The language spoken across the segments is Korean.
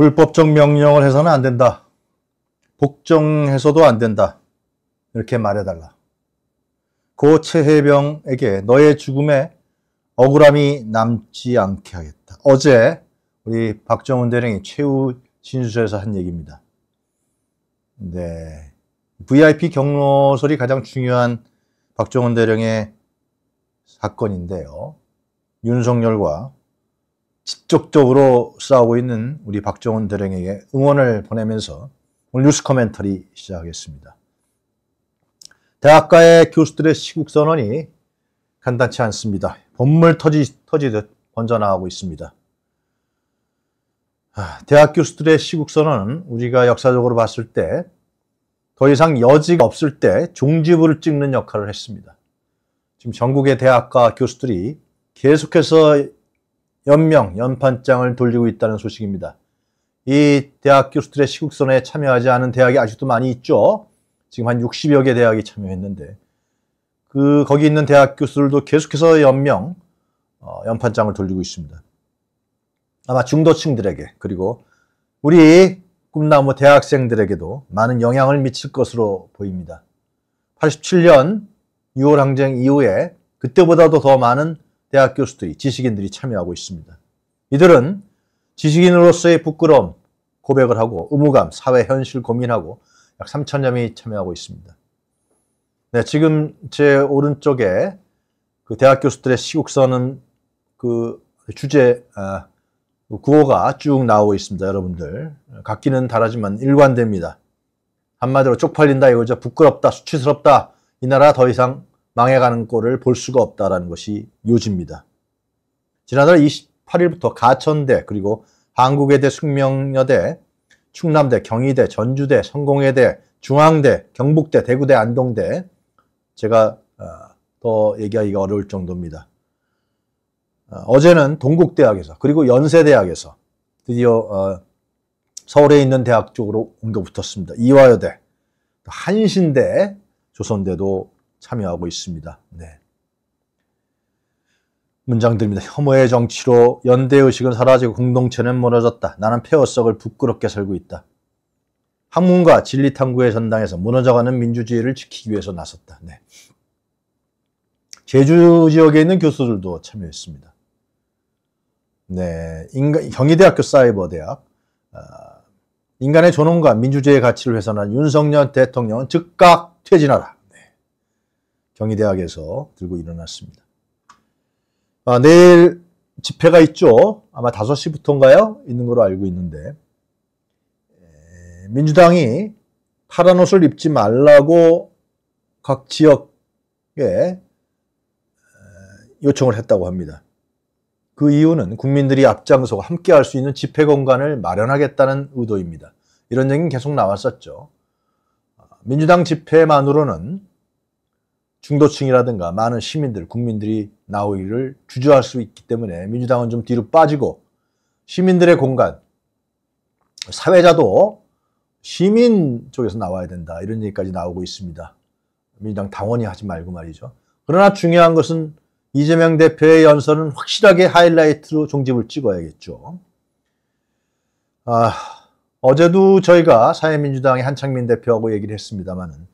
불법적 명령을 해서는 안 된다. 복정해서도안 된다. 이렇게 말해달라. 고 최혜병에게 너의 죽음에 억울함이 남지 않게 하겠다. 어제 우리 박정훈 대령이 최후 진술에서 한 얘기입니다. 네. VIP 경로설이 가장 중요한 박정훈 대령의 사건인데요. 윤석열과 직접적으로 싸우고 있는 우리 박정훈 대령에게 응원을 보내면서 오늘 뉴스 커멘터리 시작하겠습니다. 대학가의 교수들의 시국선언이 간단치 않습니다. 본물 터지, 터지듯 번져나가고 있습니다. 아, 대학 교수들의 시국선언은 우리가 역사적으로 봤을 때 더 이상 여지가 없을 때 종지부를 찍는 역할을 했습니다. 지금 전국의 대학과 교수들이 계속해서 연명, 연판장을 돌리고 있다는 소식입니다. 이 대학 교수들의 시국선에 참여하지 않은 대학이 아직도 많이 있죠. 지금 한 60여 개 대학이 참여했는데 그 거기 있는 대학 교수들도 계속해서 연명, 어, 연판장을 돌리고 있습니다. 아마 중도층들에게 그리고 우리 꿈나무 대학생들에게도 많은 영향을 미칠 것으로 보입니다. 87년 6월 항쟁 이후에 그때보다도 더 많은 대학 교수들이, 지식인들이 참여하고 있습니다. 이들은 지식인으로서의 부끄러움, 고백을 하고 의무감, 사회 현실 고민하고 약 3천여 명이 참여하고 있습니다. 네, 지금 제 오른쪽에 그 대학 교수들의 시국선은 그 주제 아, 그 구호가 쭉 나오고 있습니다. 여러분들 각기는 다르지만 일관됩니다. 한마디로 쪽팔린다 이거죠. 부끄럽다, 수치스럽다. 이 나라 더 이상 망해가는 꼴을 볼 수가 없다라는 것이 요지입니다. 지난달 28일부터 가천대 그리고 한국외대 숙명여대 충남대 경희대 전주대 성공회대 중앙대 경북대 대구대 안동대 제가 어, 더 얘기하기가 어려울 정도입니다. 어, 어제는 동국대학에서 그리고 연세대학에서 드디어 어, 서울에 있는 대학 쪽으로 옮겨 붙었습니다. 이화여대, 한신대, 조선대도 참여하고 있습니다. 네. 문장 드립니다. 혐오의 정치로 연대의식은 사라지고 공동체는 무너졌다. 나는 폐허석을 부끄럽게 살고 있다. 학문과 진리탐구의 전당에서 무너져가는 민주주의를 지키기 위해서 나섰다. 네. 제주 지역에 있는 교수들도 참여했습니다. 네, 인간, 경희대학교 사이버대학, 어, 인간의 존엄과 민주주의의 가치를 훼손한 윤석열 대통령은 즉각 퇴진하라. 경희대학에서 들고 일어났습니다. 아, 내일 집회가 있죠. 아마 5시부터인가요? 있는 걸로 알고 있는데 민주당이 파란 옷을 입지 말라고 각 지역에 요청을 했다고 합니다. 그 이유는 국민들이 앞장서고 함께 할 수 있는 집회 공간을 마련하겠다는 의도입니다. 이런 얘기는 계속 나왔었죠. 아, 민주당 집회만으로는 중도층이라든가 많은 시민들, 국민들이 나오기를 주저할 수 있기 때문에 민주당은 좀 뒤로 빠지고 시민들의 공간, 사회자도 시민 쪽에서 나와야 된다. 이런 얘기까지 나오고 있습니다. 민주당 당원이 하지 말고 말이죠. 그러나 중요한 것은 이재명 대표의 연설은 확실하게 하이라이트로 종집을 찍어야겠죠. 아, 어제도 저희가 사회민주당의 한창민 대표하고 얘기를 했습니다만은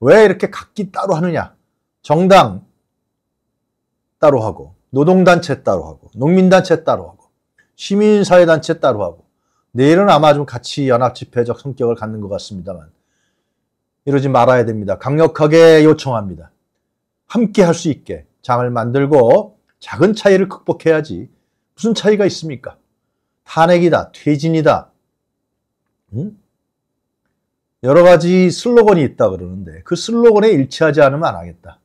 왜 이렇게 각기 따로 하느냐? 정당 따로 하고 노동단체 따로 하고 농민단체 따로 하고 시민사회단체 따로 하고 내일은 아마 좀 같이 연합집회적 성격을 갖는 것 같습니다만 이러지 말아야 됩니다. 강력하게 요청합니다. 함께 할 수 있게 장을 만들고 작은 차이를 극복해야지 무슨 차이가 있습니까? 탄핵이다, 퇴진이다, 응? 여러 가지 슬로건이 있다 그러는데 그 슬로건에 일치하지 않으면 안 하겠다.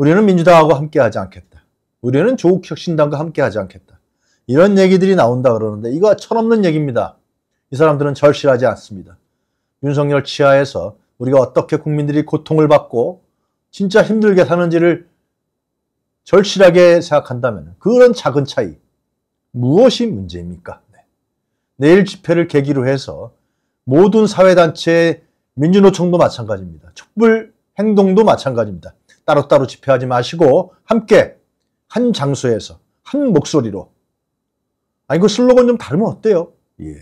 우리는 민주당하고 함께하지 않겠다. 우리는 조국혁신당과 함께하지 않겠다. 이런 얘기들이 나온다 그러는데 이거 철없는 얘기입니다. 이 사람들은 절실하지 않습니다. 윤석열 치하에서 우리가 어떻게 국민들이 고통을 받고 진짜 힘들게 사는지를 절실하게 생각한다면 그런 작은 차이 무엇이 문제입니까? 네. 내일 집회를 계기로 해서 모든 사회단체 민주노총도 마찬가지입니다. 촛불 행동도 마찬가지입니다. 따로따로 집회하지 마시고 함께 한 장소에서 한 목소리로 아니 거 슬로건 좀 다르면 어때요? 예.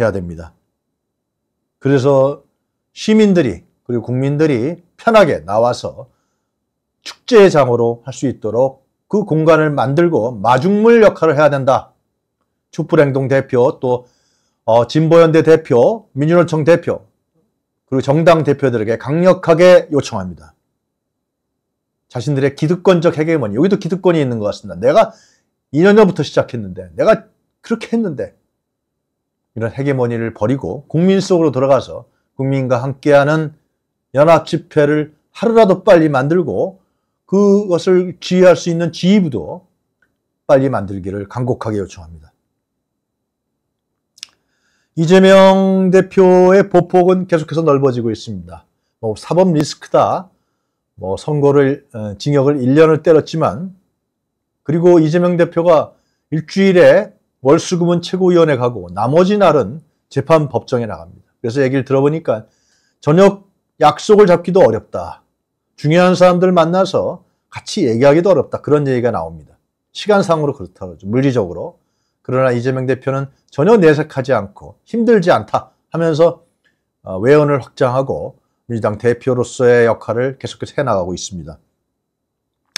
해야 됩니다. 그래서 시민들이 그리고 국민들이 편하게 나와서 축제의 장으로 할 수 있도록 그 공간을 만들고 마중물 역할을 해야 된다. 촛불행동 대표 또 어, 진보연대 대표 민주노총 대표 그리고 정당 대표들에게 강력하게 요청합니다. 자신들의 기득권적 해결머니 여기도 기득권이 있는 것 같습니다. 내가 2년 전부터 시작했는데 내가 그렇게 했는데 이런 해계머니를 버리고 국민 속으로 들어가서 국민과 함께하는 연합 집회를 하루라도 빨리 만들고 그것을 지휘할 수 있는 지휘부도 빨리 만들기를 간곡하게 요청합니다. 이재명 대표의 보폭은 계속해서 넓어지고 있습니다. 뭐 사법 리스크다. 뭐 선거를 어, 징역을 1년을 때렸지만 그리고 이재명 대표가 일주일에 월수금은 최고위원회 가고 나머지 날은 재판 법정에 나갑니다. 그래서 얘기를 들어보니까 저녁 약속을 잡기도 어렵다. 중요한 사람들 만나서 같이 얘기하기도 어렵다. 그런 얘기가 나옵니다. 시간상으로 그렇다고 물리적으로. 그러나 이재명 대표는 전혀 내색하지 않고 힘들지 않다 하면서 어, 외연을 확장하고 민주당 대표로서의 역할을 계속해서 해나가고 있습니다.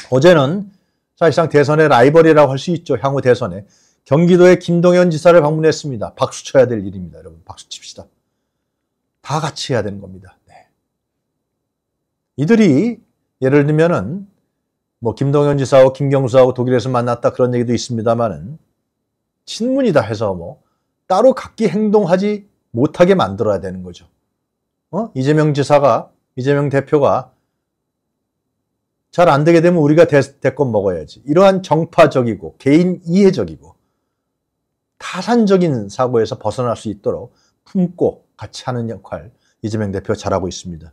어제는 사실상 대선의 라이벌이라고 할 수 있죠. 향후 대선에. 경기도의 김동연 지사를 방문했습니다. 박수 쳐야 될 일입니다. 여러분 박수 칩시다. 다 같이 해야 되는 겁니다. 네. 이들이 예를 들면은 뭐 김동연 지사하고 김경수하고 독일에서 만났다 그런 얘기도 있습니다만은 친문이다 해서 뭐 따로 각기 행동하지 못하게 만들어야 되는 거죠. 어? 이재명 지사가 이재명 대표가 잘 안 되게 되면 우리가 대, 권 먹어야지. 이러한 정파적이고 개인 이해적이고 타산적인 사고에서 벗어날 수 있도록 품고 같이 하는 역할 이재명 대표 잘하고 있습니다.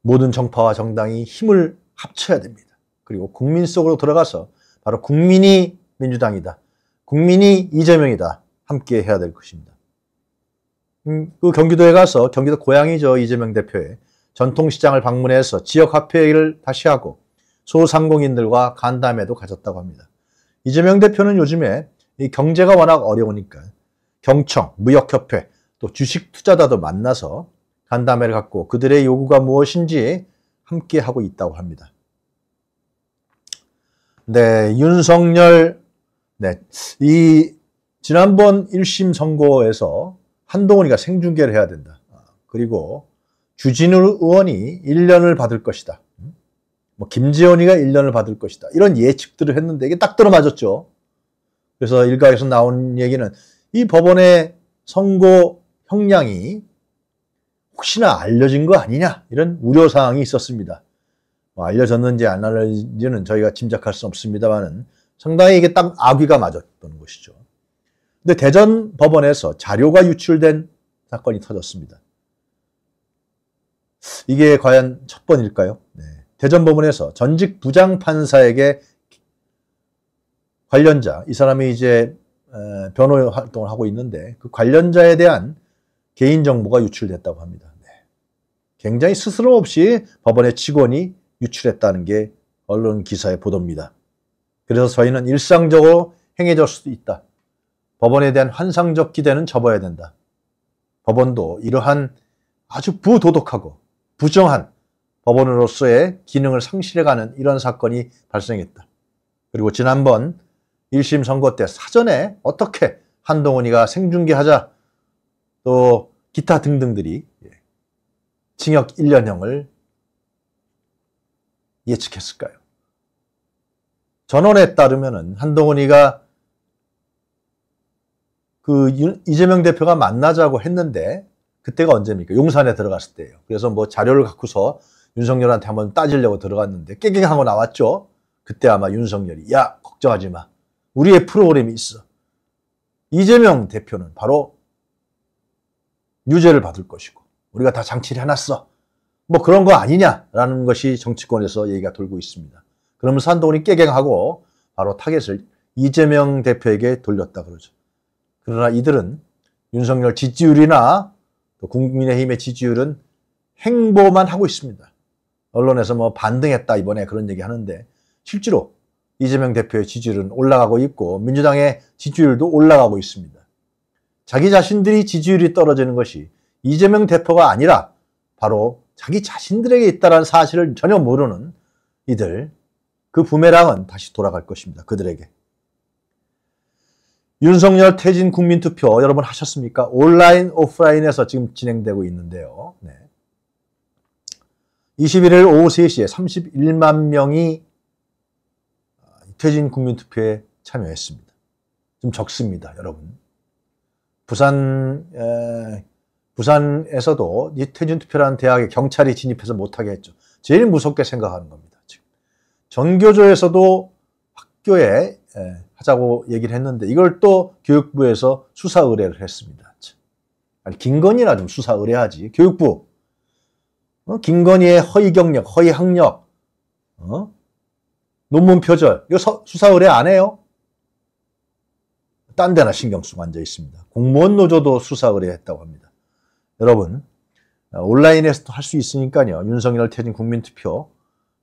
모든 정파와 정당이 힘을 합쳐야 됩니다. 그리고 국민 속으로 들어가서 바로 국민이 민주당이다. 국민이 이재명이다. 함께 해야 될 것입니다. 음, 그 경기도에 가서 경기도 고향이죠. 이재명 대표의 전통시장을 방문해서 지역화폐를 회의 다시 하고 소상공인들과 간담회도 가졌다고 합니다. 이재명 대표는 요즘에 이 경제가 워낙 어려우니까 경청, 무역협회, 또 주식투자자도 만나서 간담회를 갖고 그들의 요구가 무엇인지 함께 하고 있다고 합니다. 네, 윤석열 네. 이 지난번 1심 선거에서 한동훈이가 생중계를 해야 된다. 아, 그리고 주진우 의원이 1년을 받을 것이다. 음? 뭐 김재원이가 1년을 받을 것이다. 이런 예측들을 했는데 이게 딱 들어맞았죠. 그래서 일각에서 나온 얘기는 이 법원의 선거 형량이 혹시나 알려진 거 아니냐 이런 우려사항이 있었습니다. 뭐 알려졌는지 안알려졌는지는 저희가 짐작할 수 없습니다만은 상당히 이게 딱 아귀가 맞았던 것이죠. 근데 대전 법원에서 자료가 유출된 사건이 터졌습니다. 이게 과연 첫 번일까요? 네. 대전 법원에서 전직 부장 판사에게 관련자, 이 사람이 이제 변호 활동을 하고 있는데 그 관련자에 대한 개인 정보가 유출됐다고 합니다. 네. 굉장히 스스럼 없이 법원의 직원이 유출했다는 게 언론 기사의 보도입니다. 그래서 저희는 일상적으로 행해질 수도 있다. 법원에 대한 환상적 기대는 접어야 된다. 법원도 이러한 아주 부도덕하고 부정한 법원으로서의 기능을 상실해가는 이런 사건이 발생했다. 그리고 지난번 1심 선거 때 사전에 어떻게 한동훈이가 생중계하자 또 기타 등등들이 예, 징역 1년형을 예측했을까요? 전원에 따르면 한동훈이가 그 이재명 대표가 만나자고 했는데 그때가 언제입니까? 용산에 들어갔을 때예요. 그래서 뭐 자료를 갖고서 윤석열한테 한번 따지려고 들어갔는데 깨갱하고 나왔죠. 그때 아마 윤석열이 야 걱정하지 마. 우리의 프로그램이 있어. 이재명 대표는 바로 유죄를 받을 것이고 우리가 다 장치를 해놨어. 뭐 그런 거 아니냐라는 것이 정치권에서 얘기가 돌고 있습니다. 그러면 산동훈이 깨갱하고 바로 타겟을 이재명 대표에게 돌렸다 그러죠. 그러나 이들은 윤석열 지지율이나 또 국민의힘의 지지율은 행보만 하고 있습니다. 언론에서 뭐 반등했다 이번에 그런 얘기 하는데 실제로 이재명 대표의 지지율은 올라가고 있고 민주당의 지지율도 올라가고 있습니다. 자기 자신들이 지지율이 떨어지는 것이 이재명 대표가 아니라 바로 자기 자신들에게 있다는 사실을 전혀 모르는 이들 그 부메랑은 다시 돌아갈 것입니다. 그들에게. 윤석열 퇴진 국민투표 여러분 하셨습니까? 온라인, 오프라인에서 지금 진행되고 있는데요. 네. 21일 오후 3시에 31만 명이 퇴진 국민투표에 참여했습니다. 좀 적습니다, 여러분. 부산, 에, 부산에서도 이 퇴진 투표라는 대학에 경찰이 진입해서 못하게 했죠. 제일 무섭게 생각하는 겁니다. 전교조에서도 학교에 예, 하자고 얘기를 했는데 이걸 또 교육부에서 수사 의뢰를 했습니다. 아니 김건희나 좀 수사 의뢰하지. 교육부 어? 김건희의 허위 경력, 허위 학력, 어? 논문 표절 이거 서, 수사 의뢰 안 해요? 딴 데나 신경 쓰고 앉아 있습니다. 공무원 노조도 수사 의뢰했다고 합니다. 여러분 아, 온라인에서도 할 수 있으니까요. 윤석열 퇴진 국민투표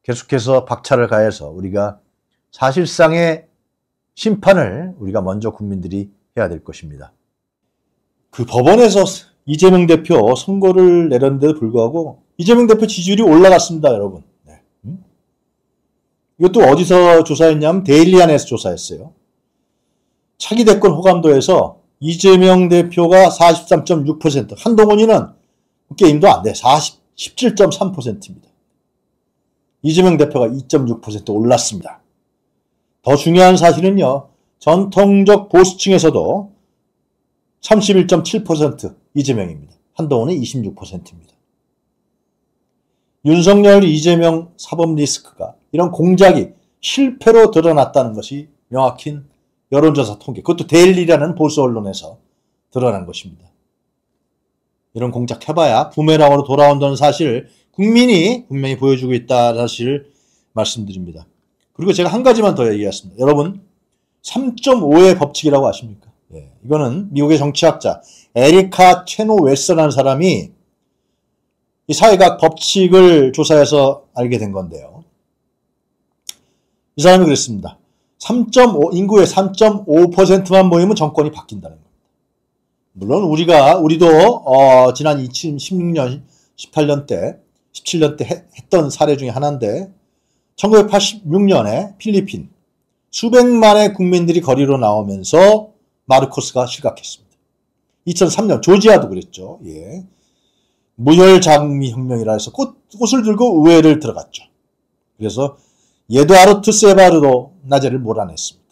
계속해서 박차를 가해서 우리가 사실상의 심판을 우리가 먼저 국민들이 해야 될 것입니다. 그 법원에서 이재명 대표 선거를 내렸는데도 불구하고 이재명 대표 지지율이 올라갔습니다, 여러분. 네. 음? 이것도 어디서 조사했냐면 데일리안에서 조사했어요. 차기 대권 호감도에서 이재명 대표가 43.6%, 한동훈이는 게임도 안 돼. 4 7 3입니다 이재명 대표가 2.6% 올랐습니다. 더 중요한 사실은요. 전통적 보수층에서도 31.7% 이재명입니다. 한동훈은 26%입니다. 윤석열, 이재명 사법 리스크가 이런 공작이 실패로 드러났다는 것이 명확히 여론조사 통계, 그것도 데일리라는 보수 언론에서 드러난 것입니다. 이런 공작 해봐야 부메랑으로 돌아온다는 사실을 국민이 분명히 보여주고 있다 사실 말씀드립니다. 그리고 제가 한 가지만 더 얘기하겠습니다. 여러분 3.5의 법칙이라고 아십니까? 예, 이거는 미국의 정치학자 에리카 체노웨스라는 사람이 이 사회학 법칙을 조사해서 알게 된 건데요. 이 사람이 그랬습니다. 3.5 인구의 3.5%만 모이면 정권이 바뀐다는 겁니다. 물론 우리가 우리도 어, 지난 2016년 18년 때 17년 때 했던 사례 중에 하나인데 1986년에 필리핀 수백만의 국민들이 거리로 나오면서 마르코스가 실각했습니다. 2003년 조지아도 그랬죠. 예. 무혈 장미 혁명이라 해서 꽃, 꽃을 들고 의회를 들어갔죠. 그래서 예도아르트 세바르도 나제를 몰아냈습니다.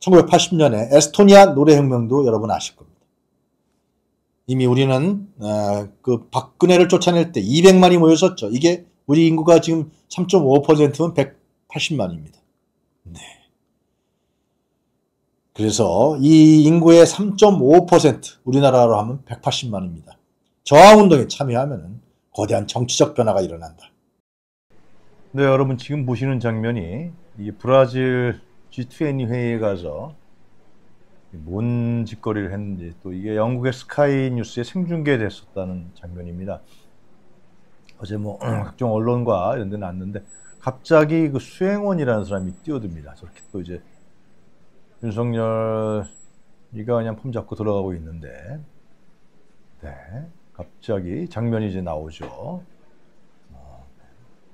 1980년에 에스토니아 노래혁명도 여러분 아실 겁니다. 이미 우리는 어, 그 박근혜를 쫓아낼 때 200만이 모였었죠. 이게 우리 인구가 지금 3.5%면 180만입니다. 네. 그래서 이 인구의 3.5% 우리나라로 하면 180만입니다. 저항운동에 참여하면 거대한 정치적 변화가 일어난다. 네, 여러분 지금 보시는 장면이 이 브라질 G20 회의에 가서 뭔 짓거리를 했는지 또 이게 영국의 스카이 뉴스에 생중계됐었다는 장면입니다. 어제 뭐 음, 각종 언론과 이런 데 났는데 갑자기 그 수행원이라는 사람이 뛰어듭니다. 저렇게 또 이제 윤석열이가 그냥 폼 잡고 들어가고 있는데 네. 갑자기 장면이 이제 나오죠. 어,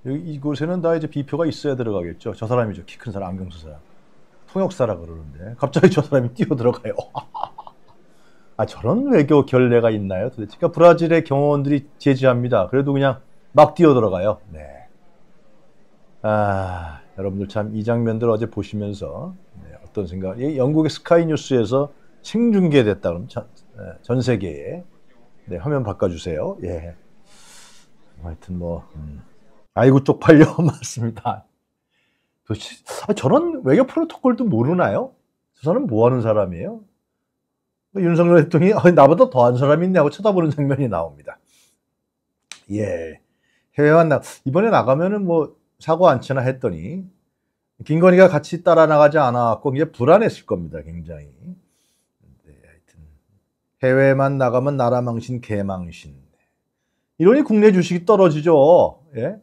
이곳에는 다 이제 비표가 있어야 들어가겠죠. 저 사람이죠. 키 큰 사람, 안경 쓴 사람. 통역사라 그러는데 갑자기 저 사람이 뛰어들어가요. 아 저런 외교 결례가 있나요? 도대체 그러니까 브라질의 경호원들이 제지합니다. 그래도 그냥 막 뛰어들어가요. 네. 아 여러분들 참 이 장면들 어제 보시면서 네, 어떤 생각? 영국의 스카이 뉴스에서 생중계됐다 그럼 전, 네, 전 세계에 네, 화면 바꿔주세요. 예. 하여튼 뭐 음. 아이고 쪽팔려 맞습니다. 도대 아, 저런 외교 프로토콜도 모르나요? 저 사람 뭐 하는 사람이에요? 뭐 윤석열 대통령이 아, 나보다 더한 사람이 있냐고 쳐다보는 장면이 나옵니다. 예. 해외만 나, 이번에 나가면은 뭐 사고 안 치나 했더니 김건희가 같이 따라 나가지 않아갖고 이제 불안했을 겁니다. 굉장히. 네, 하여튼 해외만 나가면 나라 망신, 개 망신. 이러니 국내 주식이 떨어지죠. 예?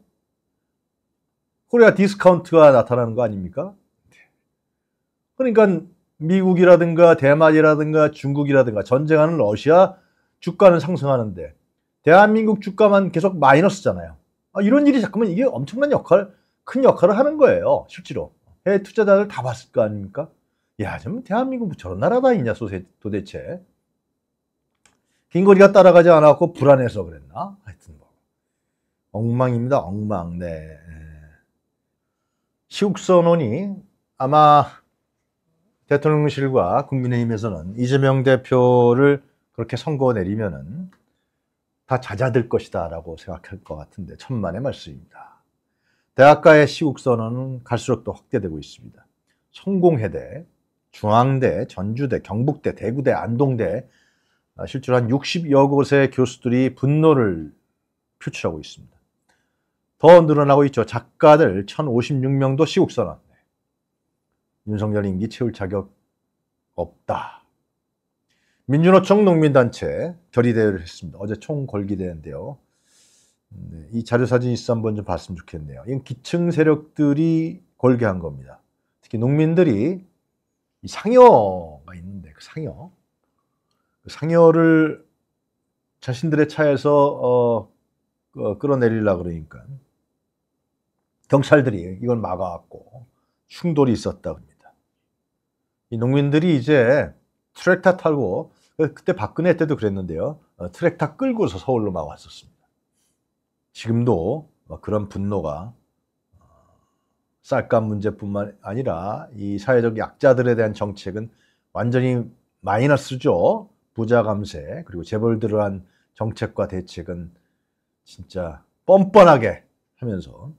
코리아 디스카운트가 나타나는 거 아닙니까? 그러니까 미국이라든가 대만이라든가 중국이라든가 전쟁하는 러시아 주가는 상승하는데 대한민국 주가만 계속 마이너스잖아요. 아, 이런 일이 자꾸만 이게 엄청난 역할, 큰 역할을 하는 거예요. 실제로. 해외 투자자들 다 봤을 거 아닙니까? 야, 좀 대한민국 뭐 저런 나라다 있냐, 소세, 도대체. 긴거리가 따라가지 않았고 불안해서 그랬나? 하여튼 뭐. 엉망입니다, 엉망. 네. 시국선언이 아마 대통령실과 국민의힘에서는 이재명 대표를 그렇게 선거 내리면은 다 잦아들 것이다 라고 생각할 것 같은데 천만의 말씀입니다. 대학가의 시국선언은 갈수록 더 확대되고 있습니다. 성공회대, 중앙대, 전주대, 경북대, 대구대, 안동대 아, 실제로 한 60여 곳의 교수들이 분노를 표출하고 있습니다. 더 늘어나고 있죠. 작가들 1056명도 시국선언. 윤석열 임기 채울 자격 없다. 민주노총 농민단체 결의대회를 했습니다. 어제 총걸기대회인데요이 네, 자료 사진 있어 한번 좀 봤으면 좋겠네요. 이건 기층 세력들이 골개한 겁니다. 특히 농민들이 상여가 있는데 그 상여 그 상여를 자신들의 차에서 어, 어, 끌어내리려 고 그러니까 경찰들이 이걸 막아왔고 충돌이 있었다고 합니다. 이 농민들이 이제 트랙터 타고 그때 박근혜 때도 그랬는데요. 어, 트랙터 끌고서 서울로 막 왔었습니다. 지금도 그런 분노가 어, 쌀값 문제뿐만 아니라 이 사회적 약자들에 대한 정책은 완전히 마이너스죠. 부자 감세 그리고 재벌들을 한 정책과 대책은 진짜 뻔뻔하게 하면서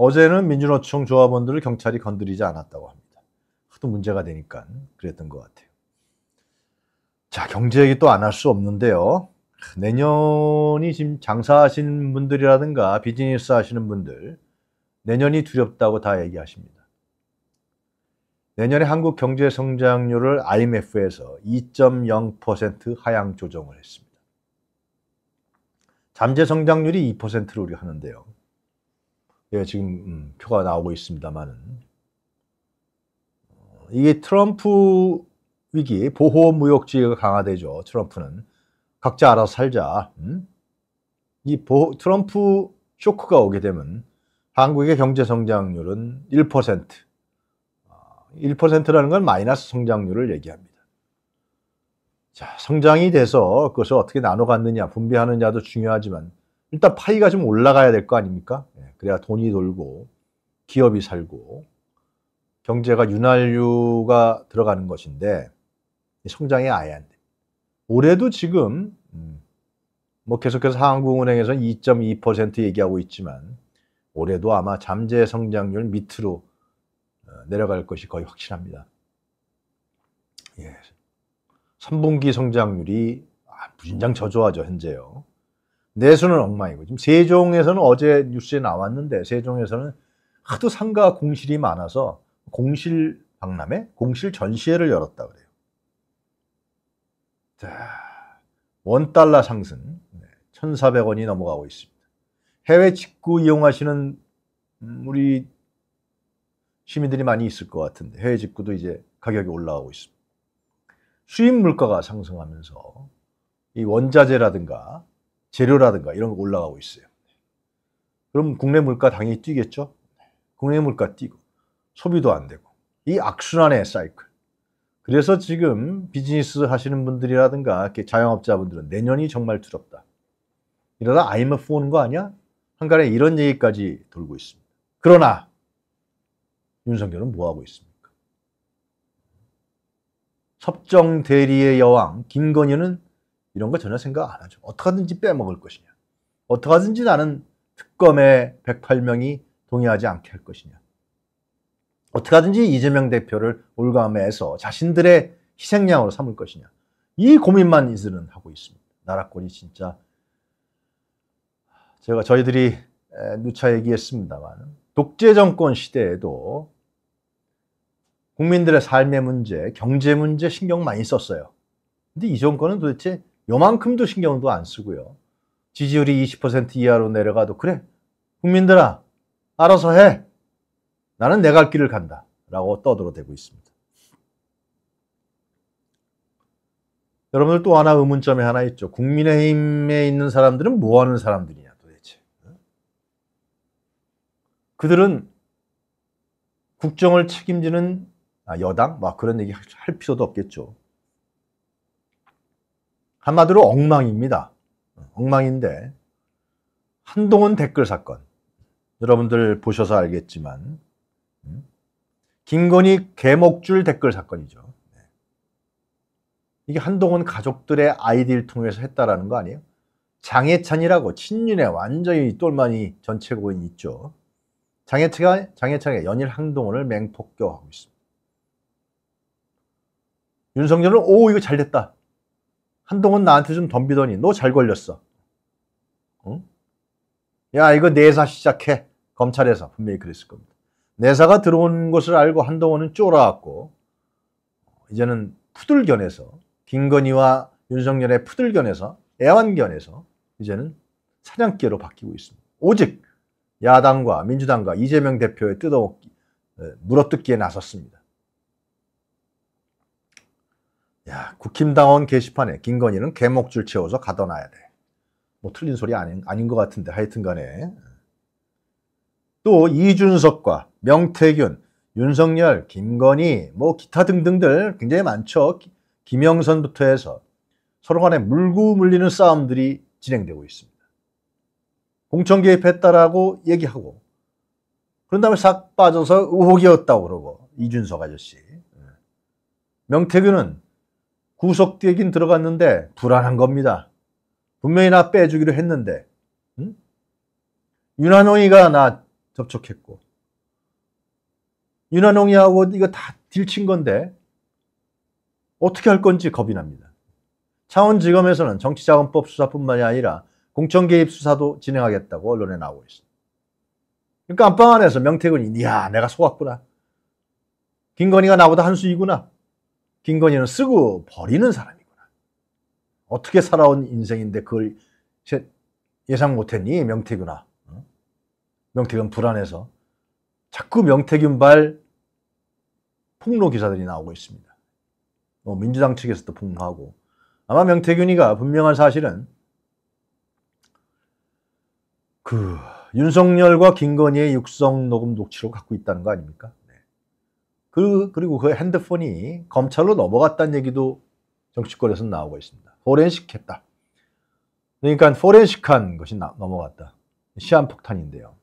어제는 민주노총 조합원들을 경찰이 건드리지 않았다고 합니다. 하도 문제가 되니까 그랬던 것 같아요. 자, 경제 얘기 또 안 할 수 없는데요. 내년이 지금 장사하시는 분들이라든가 비즈니스 하시는 분들, 내년이 두렵다고 다 얘기하십니다. 내년에 한국 경제 성장률을 IMF에서 2.0% 하향 조정을 했습니다. 잠재 성장률이 2%를 우리 하는데요. 예, 지금 음, 표가 나오고 있습니다만은 어, 이게 트럼프 위기 보호 무역지의가 강화되죠. 트럼프는 각자 알아서 살자. 음? 이 보호, 트럼프 쇼크가 오게 되면 한국의 경제 성장률은 1%. 1%라는 아, 건 마이너스 성장률을 얘기합니다. 자, 성장이 돼서 그것을 어떻게 나눠 갖느냐, 분배하느냐도 중요하지만 일단 파이가 좀 올라가야 될 거 아닙니까? 예, 그래야 돈이 돌고 기업이 살고 경제가 윤활유가 들어가는 것인데 성장이 아예 안 돼. 올해도 지금 음, 뭐 계속해서 한국은행에서는 2.2% 얘기하고 있지만 올해도 아마 잠재 성장률 밑으로 어, 내려갈 것이 거의 확실합니다. 예. 3분기 성장률이 아, 무진장 저조하죠, 현재요. 내수는 엉망이고 지금 세종에서는 어제 뉴스에 나왔는데 세종에서는 하도 상가 공실이 많아서 공실 박람회, 공실 전시회를 열었다 그래요. 자, 원 달러 상승 1,400원이 넘어가고 있습니다. 해외 직구 이용하시는 음, 우리 시민들이 많이 있을 것 같은데 해외 직구도 이제 가격이 올라가고 있습니다. 수입 물가가 상승하면서 이 원자재라든가 재료라든가 이런 거 올라가고 있어요. 그럼 국내 물가 당연히 뛰겠죠? 국내 물가 뛰고 소비도 안 되고 이 악순환의 사이클. 그래서 지금 비즈니스 하시는 분들이라든가 이렇게 자영업자분들은 내년이 정말 두렵다. 이러다 IMF 오는 거 아니야? 한간에 이런 얘기까지 돌고 있습니다. 그러나 윤석열은 뭐 하고 있습니까? 섭정 대리의 여왕 김건희는 이런 거 전혀 생각 안 하죠. 어떻게든지 빼먹을 것이냐. 어떻게든지 나는 특검에 108명이 동의하지 않게 할 것이냐. 어떻게든지 이재명 대표를 올가매해서 자신들의 희생양으로 삼을 것이냐. 이 고민만 이들은 하고 있습니다. 나라권이 진짜 제가 저희들이 누차 얘기했습니다만 독재 정권 시대에도 국민들의 삶의 문제, 경제 문제 신경 많이 썼어요. 근데 이 정권은 도대체 요만큼도 신경도 안 쓰고요. 지지율이 20% 이하로 내려가도 그래. 국민들아, 알아서 해. 나는 내 갈 길을 간다. 라고 떠들어대고 있습니다. 여러분들 또 하나 의문점이 하나 있죠. 국민의힘에 있는 사람들은 뭐 하는 사람들이냐 도대체. 그들은 국정을 책임지는 아, 여당? 막 그런 얘기 할 필요도 없겠죠. 한마디로 엉망입니다. 엉망인데 한동훈 댓글 사건 여러분들 보셔서 알겠지만 음? 김건희 개목줄 댓글 사건이죠. 네. 이게 한동훈 가족들의 아이디를 통해서 했다라는 거 아니에요? 장해찬이라고 친윤에 완전히 똘마니 전체고인 있죠. 장해찬이 장해찬이 연일 한동훈을 맹폭격하고 있습니다. 윤석열은 오 이거 잘 됐다. 한동훈 나한테 좀 덤비더니 너 잘 걸렸어. 응? 야 이거 내사 시작해. 검찰에서 분명히 그랬을 겁니다. 내사가 들어온 것을 알고 한동훈은 쫄아왔고 이제는 푸들견에서 김건희와 윤석열의 푸들견에서 애완견에서 이제는 사냥개로 바뀌고 있습니다. 오직 야당과 민주당과 이재명 대표의 뜯어 물어뜯기에 나섰습니다. 야, 국힘당원 게시판에 김건희는 개목줄 채워서 가둬놔야 돼. 뭐 틀린 소리 아닌, 아닌 것 같은데 하여튼 간에. 또 이준석과 명태균, 윤석열, 김건희, 뭐 기타 등등들 굉장히 많죠. 김영선부터 해서 서로 간에 물고 물리는 싸움들이 진행되고 있습니다. 공천 개입했다라고 얘기하고 그런 다음에 싹 빠져서 의혹이었다고 그러고 이준석 아저씨 예. 명태균은 구석되긴 들어갔는데 불안한 겁니다. 분명히 나 빼주기로 했는데 응? 윤한홍이가 나 접촉했고 윤한홍이하고 이거 다 딜친 건데 어떻게 할 건지 겁이 납니다. 차원지검에서는 정치자금법 수사뿐만이 아니라 공천개입 수사도 진행하겠다고 언론에 나오고 있습니다. 그러니까 안방 안에서 명태군이 야 내가 속았구나. 김건희가 나보다 한 수이구나. 김건희는 쓰고 버리는 사람이구나. 어떻게 살아온 인생인데 그걸 예상 못했니? 명태균아. 어? 명태균 불안해서. 자꾸 명태균 발 폭로 기사들이 나오고 있습니다. 뭐 민주당 측에서도 폭로하고. 아마 명태균이가 분명한 사실은 그 윤석열과 김건희의 육성 녹음 녹취록 갖고 있다는 거 아닙니까? 그, 그리고 그 핸드폰이 검찰로 넘어갔다는 얘기도 정치권에서 나오고 있습니다. 포렌식했다. 그러니까 포렌식한 것이 나, 넘어갔다. 시한폭탄인데요.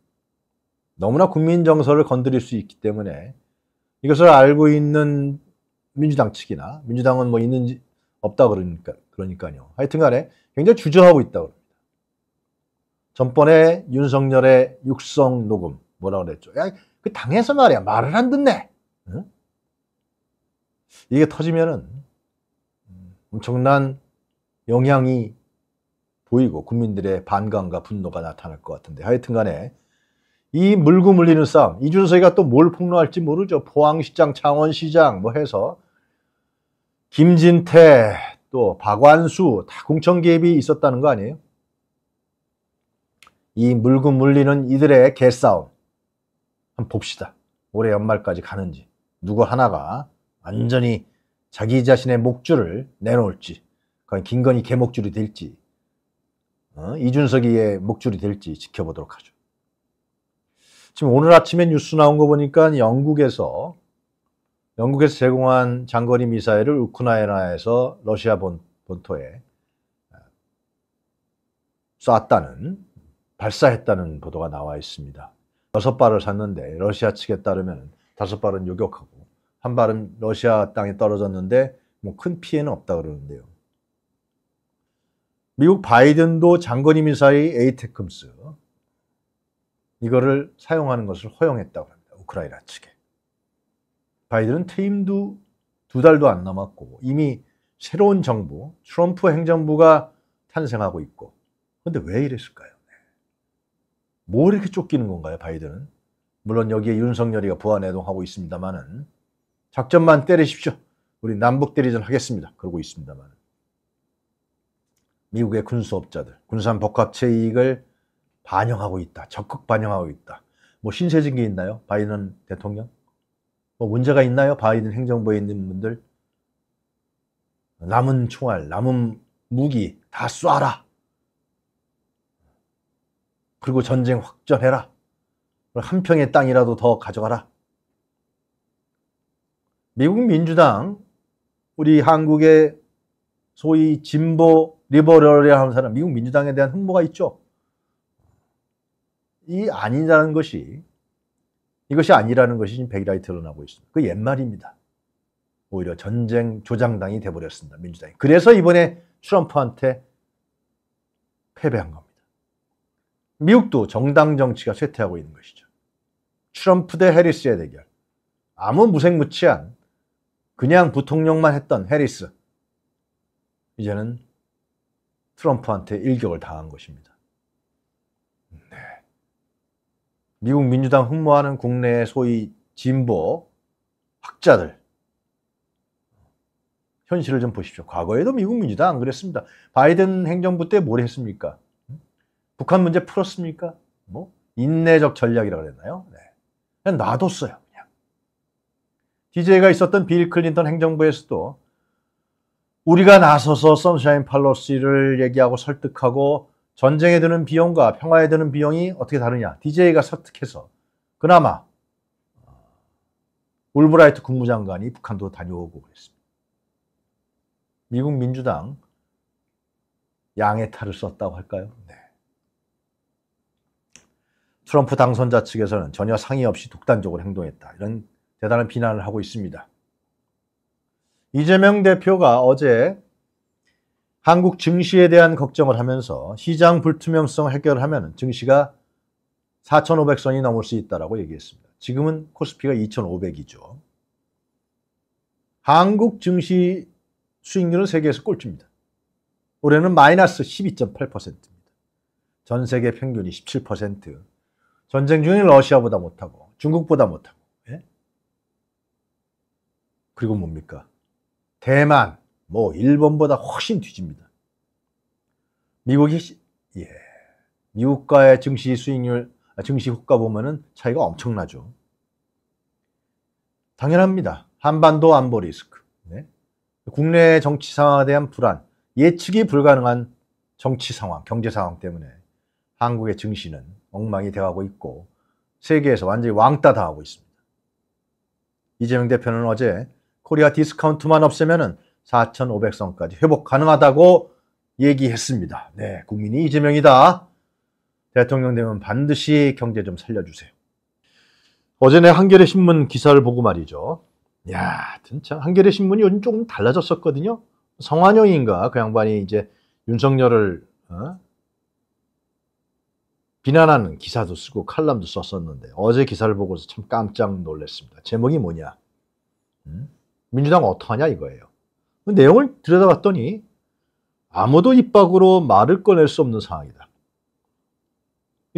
너무나 국민 정서를 건드릴 수 있기 때문에 이것을 알고 있는 민주당 측이나 민주당은 뭐 있는지 없다 그러니까 그러니까요. 하여튼간에 굉장히 주저하고 있다 그럽니다. 전번에 윤석열의 육성 녹음 뭐라 그랬죠? 야, 그 당에서 말이야 말을 안 듣네. 이게 터지면은 엄청난 영향이 보이고 국민들의 반감과 분노가 나타날 것 같은데 하여튼간에 이 물고 물리는 싸움 이준석이가 또 뭘 폭로할지 모르죠. 포항시장, 창원시장 뭐 해서 김진태 또 박완수 다 공천 개입이 있었다는 거 아니에요? 이 물고 물리는 이들의 개싸움 한번 봅시다. 올해 연말까지 가는지. 누구 하나가 완전히 자기 자신의 목줄을 내놓을지, 그건 김건희 개목줄이 될지, 어? 이준석이의 목줄이 될지 지켜보도록 하죠. 지금 오늘 아침에 뉴스 나온 거 보니까 영국에서 영국에서 제공한 장거리 미사일을 우크라이나에서 러시아 본, 본토에 아, 쐈다는 발사했다는 보도가 나와 있습니다. 여섯 발을 샀는데 러시아 측에 따르면 다섯 발은 요격하고 한 발은 러시아 땅에 떨어졌는데 뭐 큰 피해는 없다 그러는데요. 미국 바이든도 장거리 미사일 에이테크스 이거를 사용하는 것을 허용했다고 합니다. 우크라이나 측에. 바이든은 퇴임도 두 달도 안 남았고 이미 새로운 정부, 트럼프 행정부가 탄생하고 있고. 그런데 왜 이랬을까요? 네. 뭐 이렇게 쫓기는 건가요, 바이든은? 물론 여기에 윤석열이가 보안해동하고 있습니다만은 작전만 때리십시오. 우리 남북 대리전 하겠습니다. 그러고 있습니다만 미국의 군수업자들, 군산 복합체 이익을 반영하고 있다. 적극 반영하고 있다. 뭐 신세진 게 있나요? 바이든 대통령? 뭐 문제가 있나요? 바이든 행정부에 있는 분들? 남은 총알, 남은 무기 다 쏴라. 그리고 전쟁 확전해라. 한평의 땅이라도 더 가져가라. 미국 민주당 우리 한국의 소위 진보 리버럴이라 하는 사람 미국 민주당에 대한 흠모가 있죠. 이 아니라는 것이 이것이 아니라는 것이 지금 백이라이 드러나고 있습니다. 그 옛말입니다. 오히려 전쟁 조장당이 돼버렸습니다. 민주당이. 그래서 이번에 트럼프한테 패배한 겁니다. 미국도 정당 정치가 쇠퇴하고 있는 것이죠. 트럼프 대 해리스의 대결. 아무 무색무취한 그냥 부통령만 했던 해리스 이제는 트럼프한테 일격을 당한 것입니다. 네. 미국 민주당 흠모하는 국내 소위 진보 학자들 현실을 좀 보십시오. 과거에도 미국 민주당 안 그랬습니다. 바이든 행정부 때 뭘 했습니까? 북한 문제 풀었습니까? 뭐 인내적 전략이라고 그랬나요? 네. 그냥 놔뒀어요. DJ가 있었던 빌 클린턴 행정부에서도 우리가 나서서 선샤인 팔러시를 얘기하고 설득하고 전쟁에 드는 비용과 평화에 드는 비용이 어떻게 다르냐. DJ가 설득해서 그나마 울브라이트 국무장관이 북한도 다녀오고 그랬습니다. 미국 민주당 양의 탈을 썼다고 할까요? 네. 트럼프 당선자 측에서는 전혀 상의 없이 독단적으로 행동했다. 이런 대단한 비난을 하고 있습니다. 이재명 대표가 어제 한국 증시에 대한 걱정을 하면서 시장 불투명성 해결하면 을 증시가 4,500선이 넘을 수 있다라고 얘기했습니다. 지금은 코스피가 2,500이죠. 한국 증시 수익률은 세계에서 꼴찌입니다. 올해는 마이너스 12.8%입니다. 전 세계 평균이 17%. 전쟁 중인 러시아보다 못하고 중국보다 못하고 그리고 뭡니까? 대만, 뭐 일본보다 훨씬 뒤집니다. 미국이 예. 미국과의 증시 수익률, 아, 증시 효과 보면은 차이가 엄청나죠. 당연합니다. 한반도 안보 리스크, 네. 국내 정치 상황에 대한 불안, 예측이 불가능한 정치 상황, 경제 상황 때문에 한국의 증시는 엉망이 되어가고 있고 세계에서 완전히 왕따 당하고 있습니다. 이재명 대표는 어제 코리아 디스카운트만 없애면 4,500선까지 회복 가능하다고 얘기했습니다. 네, 국민이 이재명이다. 대통령 되면 반드시 경제 좀 살려주세요. 어제내 한겨레 신문 기사를 보고 말이죠. 야, 진짜 한겨레 신문이 요즘 조금 달라졌었거든요. 성환영인가 그 양반이 이제 윤석열을 어? 비난하는 기사도 쓰고 칼럼도 썼었는데 어제 기사를 보고서 참 깜짝 놀랐습니다. 제목이 뭐냐? 음? 민주당은 어떡하냐 이거예요. 그 내용을 들여다봤더니 아무도 입 밖으로 말을 꺼낼 수 없는 상황이다.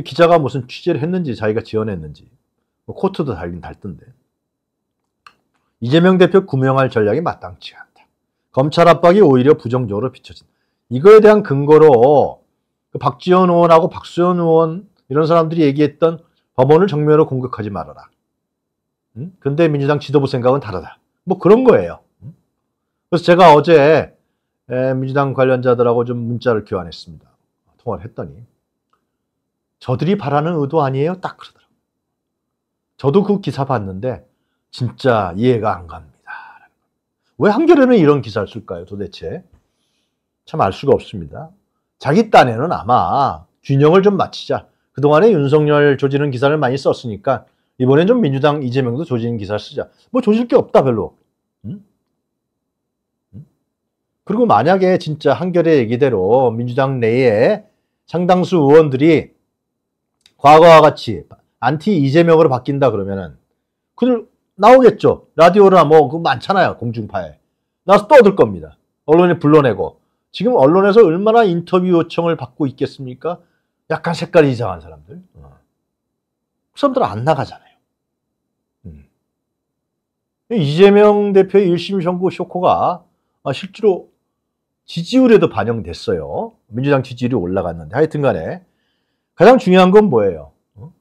기자가 무슨 취재를 했는지 자기가 지원했는지뭐 코트도 달린 달던데 이재명 대표 구명할 전략이 마땅치 않다. 검찰 압박이 오히려 부정적으로 비춰진다. 이거에 대한 근거로 그 박지원 의원하고 박수현 의원 이런 사람들이 얘기했던 법원을 정면으로 공격하지 말아라. 응? 근데 민주당 지도부 생각은 다르다. 뭐 그런 거예요. 그래서 제가 어제 민주당 관련자들하고 좀 문자를 교환했습니다. 통화를 했더니 저들이 바라는 의도 아니에요? 딱그러더라고 저도 그 기사 봤는데 진짜 이해가 안 갑니다. 왜 한겨레는 이런 기사를 쓸까요? 도대체 참 알 수가 없습니다. 자기 딴에는 아마 균형을 좀 맞추자. 그동안에 윤석열 조지는 기사를 많이 썼으니까 이번엔 좀 민주당 이재명도 조지는 기사를 쓰자. 뭐 조질 게 없다 별로. 그리고 만약에 진짜 한결의 얘기대로 민주당 내에 상당수 의원들이 과거와 같이 안티 이재명으로 바뀐다 그러면은 그들 나오겠죠. 라디오나 뭐 그 많잖아요. 공중파에. 나서 떠들 겁니다. 언론에 불러내고. 지금 언론에서 얼마나 인터뷰 요청을 받고 있겠습니까? 약간 색깔이 이상한 사람들. 어. 그사람들안 나가잖아요. 음. 이재명 대표의 1심 선고 쇼코가 실제로 지지율에도 반영됐어요. 민주당 지지율이 올라갔는데 하여튼 간에 가장 중요한 건 뭐예요? 어?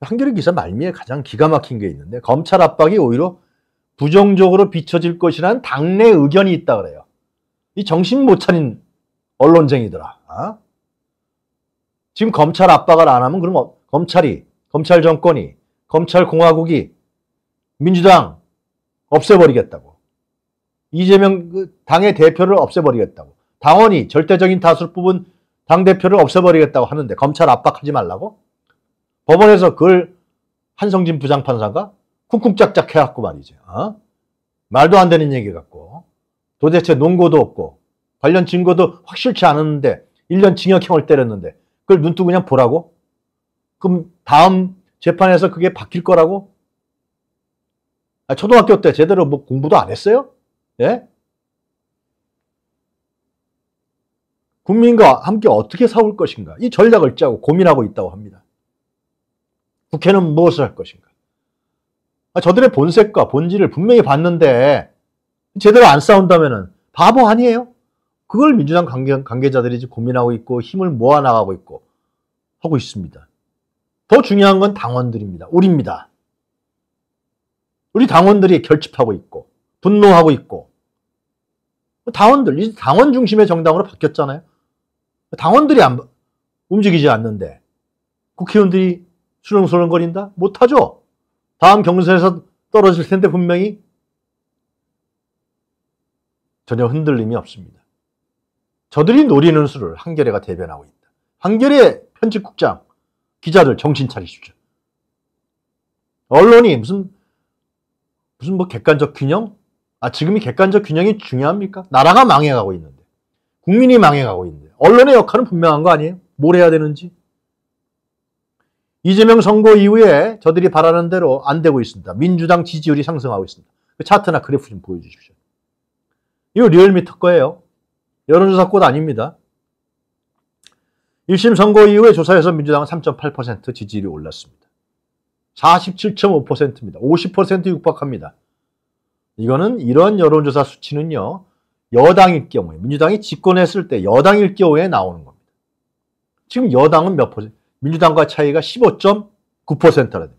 한겨레 기사 말미에 가장 기가 막힌 게 있는데 검찰 압박이 오히려 부정적으로 비춰질 것이라는 당내 의견이 있다 그래요. 이 정신 못 차린 언론쟁이들아. 어? 지금 검찰 압박을 안 하면 그럼 어, 검찰이, 검찰 정권이, 검찰 공화국이 민주당 없애버리겠다고. 이재명 그 당의 대표를 없애버리겠다고. 당원이 절대적인 다수를 뽑은 당대표를 없애버리겠다고 하는데 검찰 압박하지 말라고? 법원에서 그걸 한성진 부장판사가 쿵쿵짝짝 해갖고 말이죠. 어? 말도 안 되는 얘기 같고 도대체 논거도 없고 관련 증거도 확실치 않은데 1년 징역형을 때렸는데 그걸 눈뜨고 그냥 보라고? 그럼 다음 재판에서 그게 바뀔 거라고? 아, 초등학교 때 제대로 뭐 공부도 안 했어요? 예? 국민과 함께 어떻게 싸울 것인가 이 전략을 짜고 고민하고 있다고 합니다. 국회는 무엇을 할 것인가? 아, 저들의 본색과 본질을 분명히 봤는데 제대로 안 싸운다면 바보 아니에요? 그걸 민주당 관계, 관계자들이 고민하고 있고 힘을 모아나가고 있고 하고 있습니다. 더 중요한 건 당원들입니다. 우리입니다. 우리 당원들이 결집하고 있고 분노하고 있고 뭐 당원들, 이제 당원 중심의 정당으로 바뀌었잖아요. 당원들이 안, 움직이지 않는데 국회의원들이 수렁수렁거린다? 못하죠. 다음 경선에서 떨어질 텐데 분명히 전혀 흔들림이 없습니다. 저들이 노리는 수를 한겨레가 대변하고 있다. 한겨레 편집국장, 기자들 정신 차리십시오. 언론이 무슨 무슨 뭐 객관적 균형? 아, 지금이 객관적 균형이 중요합니까? 나라가 망해가고 있는데. 국민이 망해가고 있는데. 언론의 역할은 분명한 거 아니에요? 뭘 해야 되는지. 이재명 선거 이후에 저들이 바라는 대로 안 되고 있습니다. 민주당 지지율이 상승하고 있습니다. 그 차트나 그래프 좀 보여주십시오. 이거 리얼미터 거예요. 여론조사 꽃 아닙니다. 1심 선거 이후에 조사에서 민주당은 3.8% 지지율이 올랐습니다. 47.5%입니다. 50% 육박합니다. 이거는 이런 여론조사 수치는요. 여당일 경우에 민주당이 집권했을 때 여당일 경우에 나오는 겁니다. 지금 여당은 몇 퍼센트? 민주당과 차이가 15.9%라 됩니다.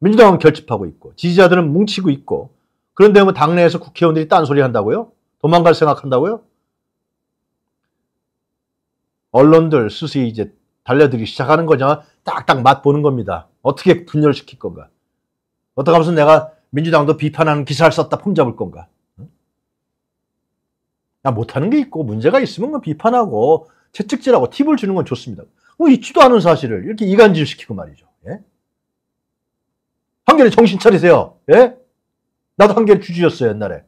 민주당은 결집하고 있고 지지자들은 뭉치고 있고 그런데 뭐 당내에서 국회의원들이 딴소리 한다고요? 도망갈 생각한다고요? 언론들 수수히 이제 달려들기 시작하는 거잖아. 딱딱 맛보는 겁니다. 어떻게 분열시킬 건가. 어떻게 하면서 내가 민주당도 비판하는 기사를 썼다 폼잡을 건가? 야, 못하는 게 있고 문제가 있으면 뭐 비판하고 채찍질하고 팁을 주는 건 좋습니다. 뭐 있지도 않은 사실을 이렇게 이간질시키고 말이죠. 예? 한결에 정신 차리세요. 예? 나도 한결 주주였어요 옛날에.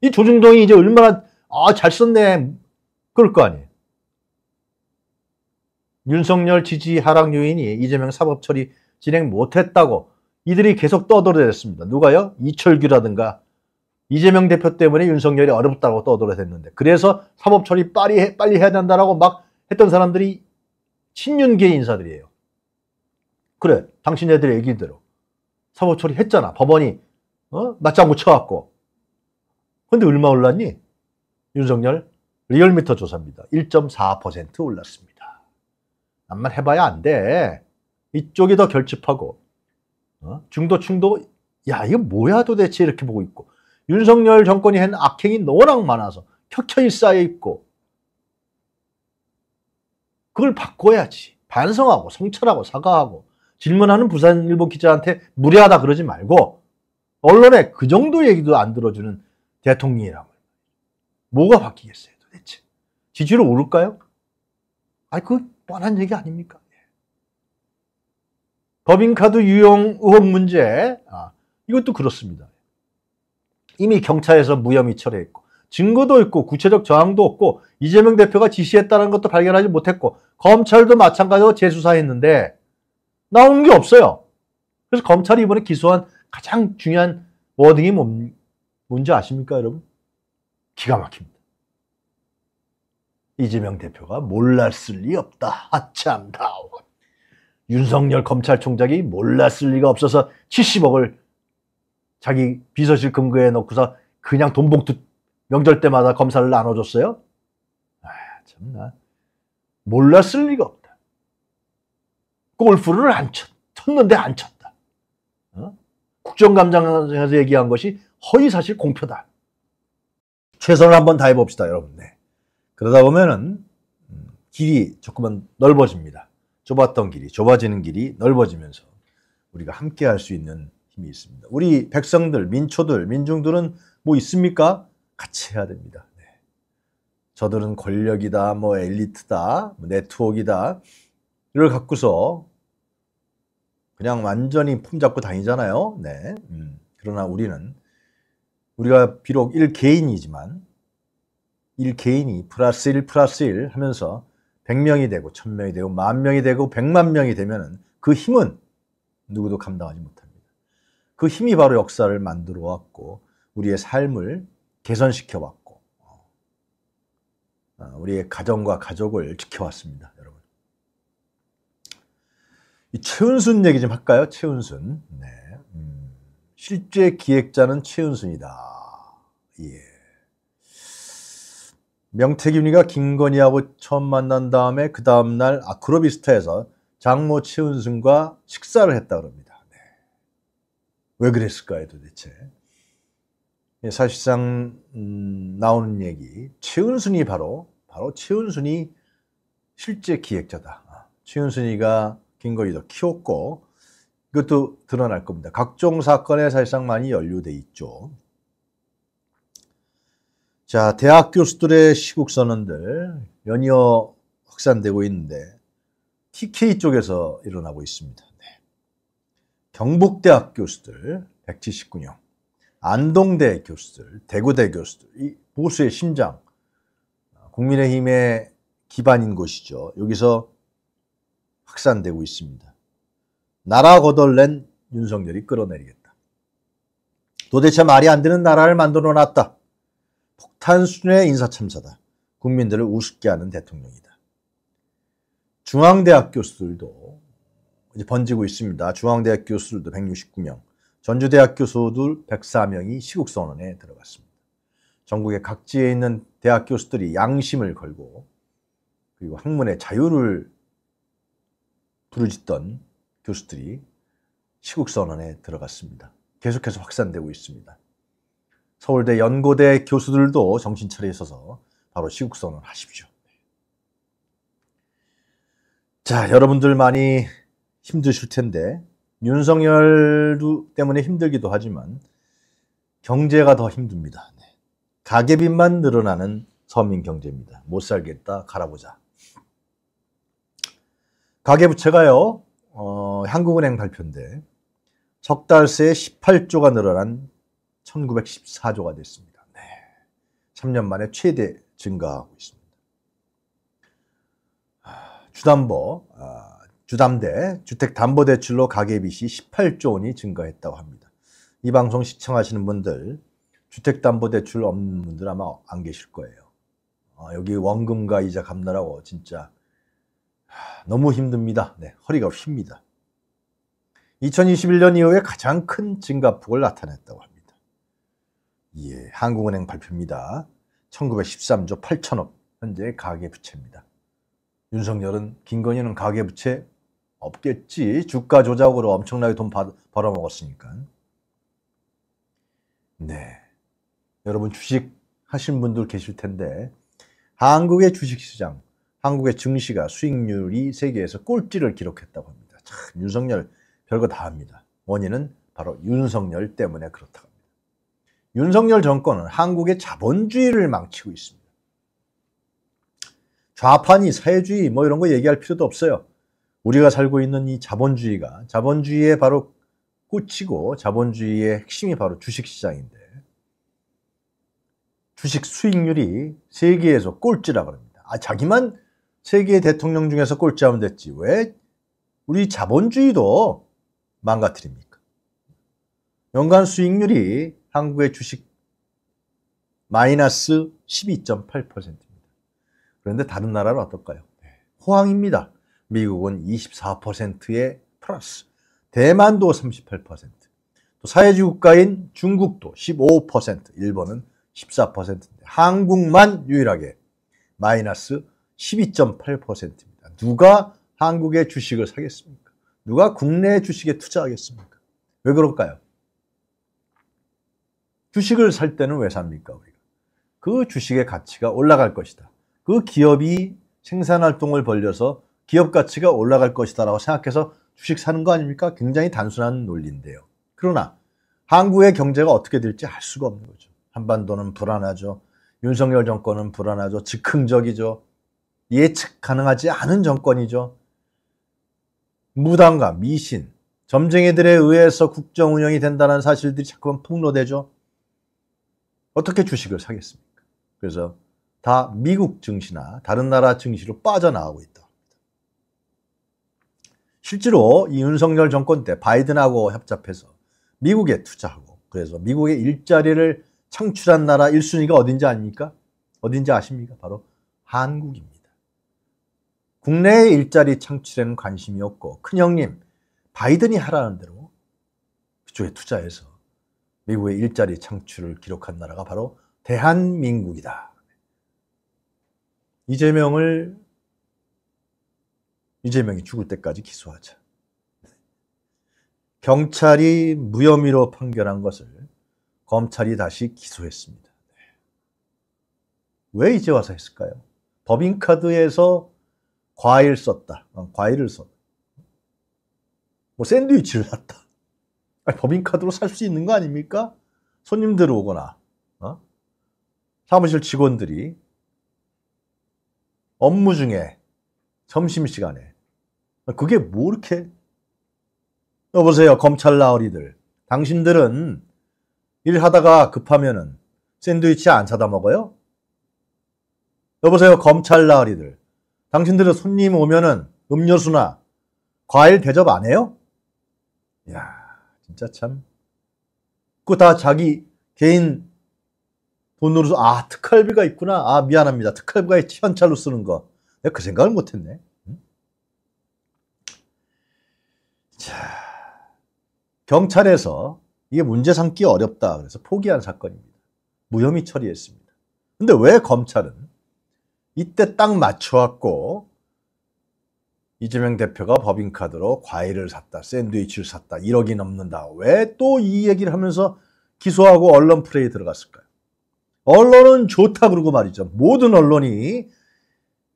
이 조중동이 이제 얼마나 아잘 썼네 그럴 거 아니에요. 윤석열 지지 하락 요인이 이재명 사법 처리 진행 못했다고 이들이 계속 떠돌아댔습니다. 누가요? 이철규라든가 이재명 대표 때문에 윤석열이 어렵다고 떠돌아댔는데 그래서 사법 처리 빨리 해, 빨리 해야 된다라고 막 했던 사람들이 친윤계 인사들이에요. 그래, 당신네들 얘기대로 사법 처리 했잖아. 법원이 어? 맞장구 쳐왔고 근데 얼마 올랐니? 윤석열 리얼미터 조사입니다. 1.4% 올랐습니다. 암만 해봐야 안 돼. 이쪽이 더 결집하고 어? 중도층도 야 이거 뭐야 도대체 이렇게 보고 있고 윤석열 정권이 한 악행이 너랑 많아서 켜켜이 쌓여 있고 그걸 바꿔야지 반성하고 성찰하고 사과하고 질문하는 부산일보 기자한테 무례하다 그러지 말고 언론에 그 정도 얘기도 안 들어주는 대통령이라고 뭐가 바뀌겠어요 도대체 지지율 오를까요? 아니 그 뻔한 얘기 아닙니까? 법인카드 유용 의혹 문제 아, 이것도 그렇습니다. 이미 경찰에서 무혐의 처리했고 증거도 있고 구체적 저항도 없고 이재명 대표가 지시했다는 것도 발견하지 못했고 검찰도 마찬가지로 재수사했는데 나온 게 없어요. 그래서 검찰이 이번에 기소한 가장 중요한 워딩이 뭔, 뭔지 아십니까 여러분? 기가 막힙니다. 이재명 대표가 몰랐을 리 없다. 아참다 윤석열 검찰총장이 몰랐을 리가 없어서 70억을 자기 비서실 근거에 넣고서 그냥 돈 봉투 명절 때마다 검사를 나눠줬어요? 아, 참나. 몰랐을 리가 없다. 골프를 안 쳤, 쳤는데 안 쳤다. 어? 국정감장에서 얘기한 것이 허위사실 공표다. 최선을 한번 다해봅시다, 여러분. 네. 그러다 보면은, 음, 길이 조금은 넓어집니다. 좁았던 길이 좁아지는 길이 넓어지면서 우리가 함께 할 수 있는 힘이 있습니다. 우리 백성들, 민초들, 민중들은 뭐 있습니까? 같이 해야 됩니다. 네. 저들은 권력이다, 뭐 엘리트다, 뭐 네트워크이다 이를 갖고서 그냥 완전히 품잡고 다니잖아요. 네. 음. 그러나 우리는 우리가 비록 1개인이지만 1개인이 플러스 1 플러스 1 하면서 100명이 되고 1000명이 되고 만 명이 되고 100만 명이 되면 그 힘은 누구도 감당하지 못합니다. 그 힘이 바로 역사를 만들어 왔고 우리의 삶을 개선시켜 왔고 어, 우리의 가정과 가족을 지켜왔습니다. 여러분. 이 최은순 얘기 좀 할까요? 최은순. 네. 음. 실제 기획자는 최은순이다. 예. 명태균이가 김건희하고 처음 만난 다음에 그 다음날 아크로비스타에서 장모 최은순과 식사를 했다 그럽니다. 네. 왜 그랬을까요 도대체? 예, 사실상 음, 나오는 얘기 최은순이 바로 바로 최은순이 실제 기획자다. 아, 최은순이가 김건희도 키웠고 이것도 드러날 겁니다. 각종 사건에 사실상 많이 연루돼 있죠. 자, 대학 교수들의 시국 선언들 연이어 확산되고 있는데 TK 쪽에서 일어나고 있습니다. 네. 경북대학 교수들 179명, 안동대 교수들, 대구대 교수들, 이 보수의 심장, 국민의힘의 기반인 곳이죠. 여기서 확산되고 있습니다. 나라 거덜낸 윤석열이 끌어내리겠다. 도대체 말이 안 되는 나라를 만들어 놨다. 탄순의 인사참사다. 국민들을 우습게 하는 대통령이다. 중앙대학 교수들도 이제 번지고 있습니다. 중앙대학 교수들도 169명, 전주대학 교수들 104명이 시국선언에 들어갔습니다. 전국의 각지에 있는 대학 교수들이 양심을 걸고 그리고 학문의 자유를 부르짖던 교수들이 시국선언에 들어갔습니다. 계속해서 확산되고 있습니다. 서울대 연고대 교수들도 정신 차려 있어서 바로 시국선언 하십시오. 자, 여러분들 많이 힘드실 텐데 윤석열 때문에 힘들기도 하지만 경제가 더 힘듭니다. 네. 가계빚만 늘어나는 서민 경제입니다. 못 살겠다, 갈아보자. 가계부채가요, 어, 한국은행 발표인데 석달새 18조가 늘어난 1914조가 됐습니다. 네. 3년 만에 최대 증가하고 있습니다. 아, 주담보, 아, 주담대, 주택담보대출로 가계빚이 18조 원이 증가했다고 합니다. 이 방송 시청하시는 분들, 주택담보대출 없는 분들 아마 안 계실 거예요. 어, 여기 원금과 이자 감나라고 진짜 너무 힘듭니다. 네, 허리가 휩니다. 2021년 이후에 가장 큰 증가폭을 나타냈다고 합니다. 예, 한국은행 발표입니다. 1913조 8천억 현재 가계부채입니다. 윤석열은 김건희는 가계부채 없겠지 주가 조작으로 엄청나게 돈 받, 벌어먹었으니까 네 여러분 주식 하신 분들 계실 텐데 한국의 주식시장 한국의 증시가 수익률이 세계에서 꼴찌를 기록했다고 합니다 참 윤석열 별거 다 합니다 원인은 바로 윤석열 때문에 그렇다고 윤석열 정권은 한국의 자본주의를 망치고 있습니다. 좌파니 사회주의 뭐 이런 거 얘기할 필요도 없어요. 우리가 살고 있는 이 자본주의가 자본주의의 바로 꽃이고 자본주의의 핵심이 바로 주식시장인데 주식 수익률이 세계에서 꼴찌라고 합니다. 아 자기만 세계 대통령 중에서 꼴찌하면 됐지 왜 우리 자본주의도 망가뜨립니까? 연간 수익률이 한국의 주식 마이너스 12.8%입니다. 그런데 다른 나라는 어떨까요? 네. 호황입니다. 미국은 24%의 플러스, 대만도 38%, 또 사회주의 국가인 중국도 15%, 일본은 14%인데 한국만 유일하게 마이너스 12.8%입니다. 누가 한국의 주식을 사겠습니까? 누가 국내 주식에 투자하겠습니까? 왜 그럴까요? 주식을 살 때는 왜 삽니까? 우리가? 그 주식의 가치가 올라갈 것이다. 그 기업이 생산 활동을 벌려서 기업 가치가 올라갈 것이다라고 생각해서 주식 사는 거 아닙니까? 굉장히 단순한 논리인데요. 그러나 한국의 경제가 어떻게 될지 알 수가 없는 거죠. 한반도는 불안하죠. 윤석열 정권은 불안하죠. 즉흥적이죠. 예측 가능하지 않은 정권이죠. 무당과 미신, 점쟁이들에 의해서 국정 운영이 된다는 사실들이 자꾸만 폭로되죠. 어떻게 주식을 사겠습니까? 그래서 다 미국 증시나 다른 나라 증시로 빠져나가고 있다. 실제로 이 윤석열 정권 때 바이든하고 협잡해서 미국에 투자하고 그래서 미국의 일자리를 창출한 나라 1순위가 어딘지 아닙니까? 어딘지 아십니까? 바로 한국입니다. 국내의 일자리 창출에는 관심이 없고 큰 형님 바이든이 하라는 대로 그쪽에 투자해서 미국의 일자리 창출을 기록한 나라가 바로 대한민국이다. 이재명을 이재명이 죽을 때까지 기소하자. 경찰이 무혐의로 판결한 것을 검찰이 다시 기소했습니다. 왜 이제 와서 했을까요? 법인카드에서 과일 썼다. 어, 과일을 썼다. 뭐 샌드위치를 샀다. 법인카드로 살 수 있는 거 아닙니까? 손님들 오거나 어? 사무실 직원들이 업무 중에 점심시간에 그게 뭐 이렇게 여보세요 검찰 나으리들 당신들은 일하다가 급하면은 샌드위치 안 사다 먹어요? 여보세요 검찰 나으리들 당신들은 손님 오면은 음료수나 과일 대접 안 해요? 야 진짜 참. 그거 다 자기 개인 돈으로서, 아, 특활비가 있구나. 아, 미안합니다. 특활비가 현찰로 쓰는 거. 내가 그 생각을 못했네. 자, 경찰에서 이게 문제 삼기 어렵다. 그래서 포기한 사건입니다. 무혐의 처리했습니다. 근데 왜 검찰은 이때 딱 맞춰왔고 이재명 대표가 법인카드로 과일을 샀다, 샌드위치를 샀다, 1억이 넘는다. 왜 또 이 얘기를 하면서 기소하고 언론 프레이 들어갔을까요? 언론은 좋다 그러고 말이죠. 모든 언론이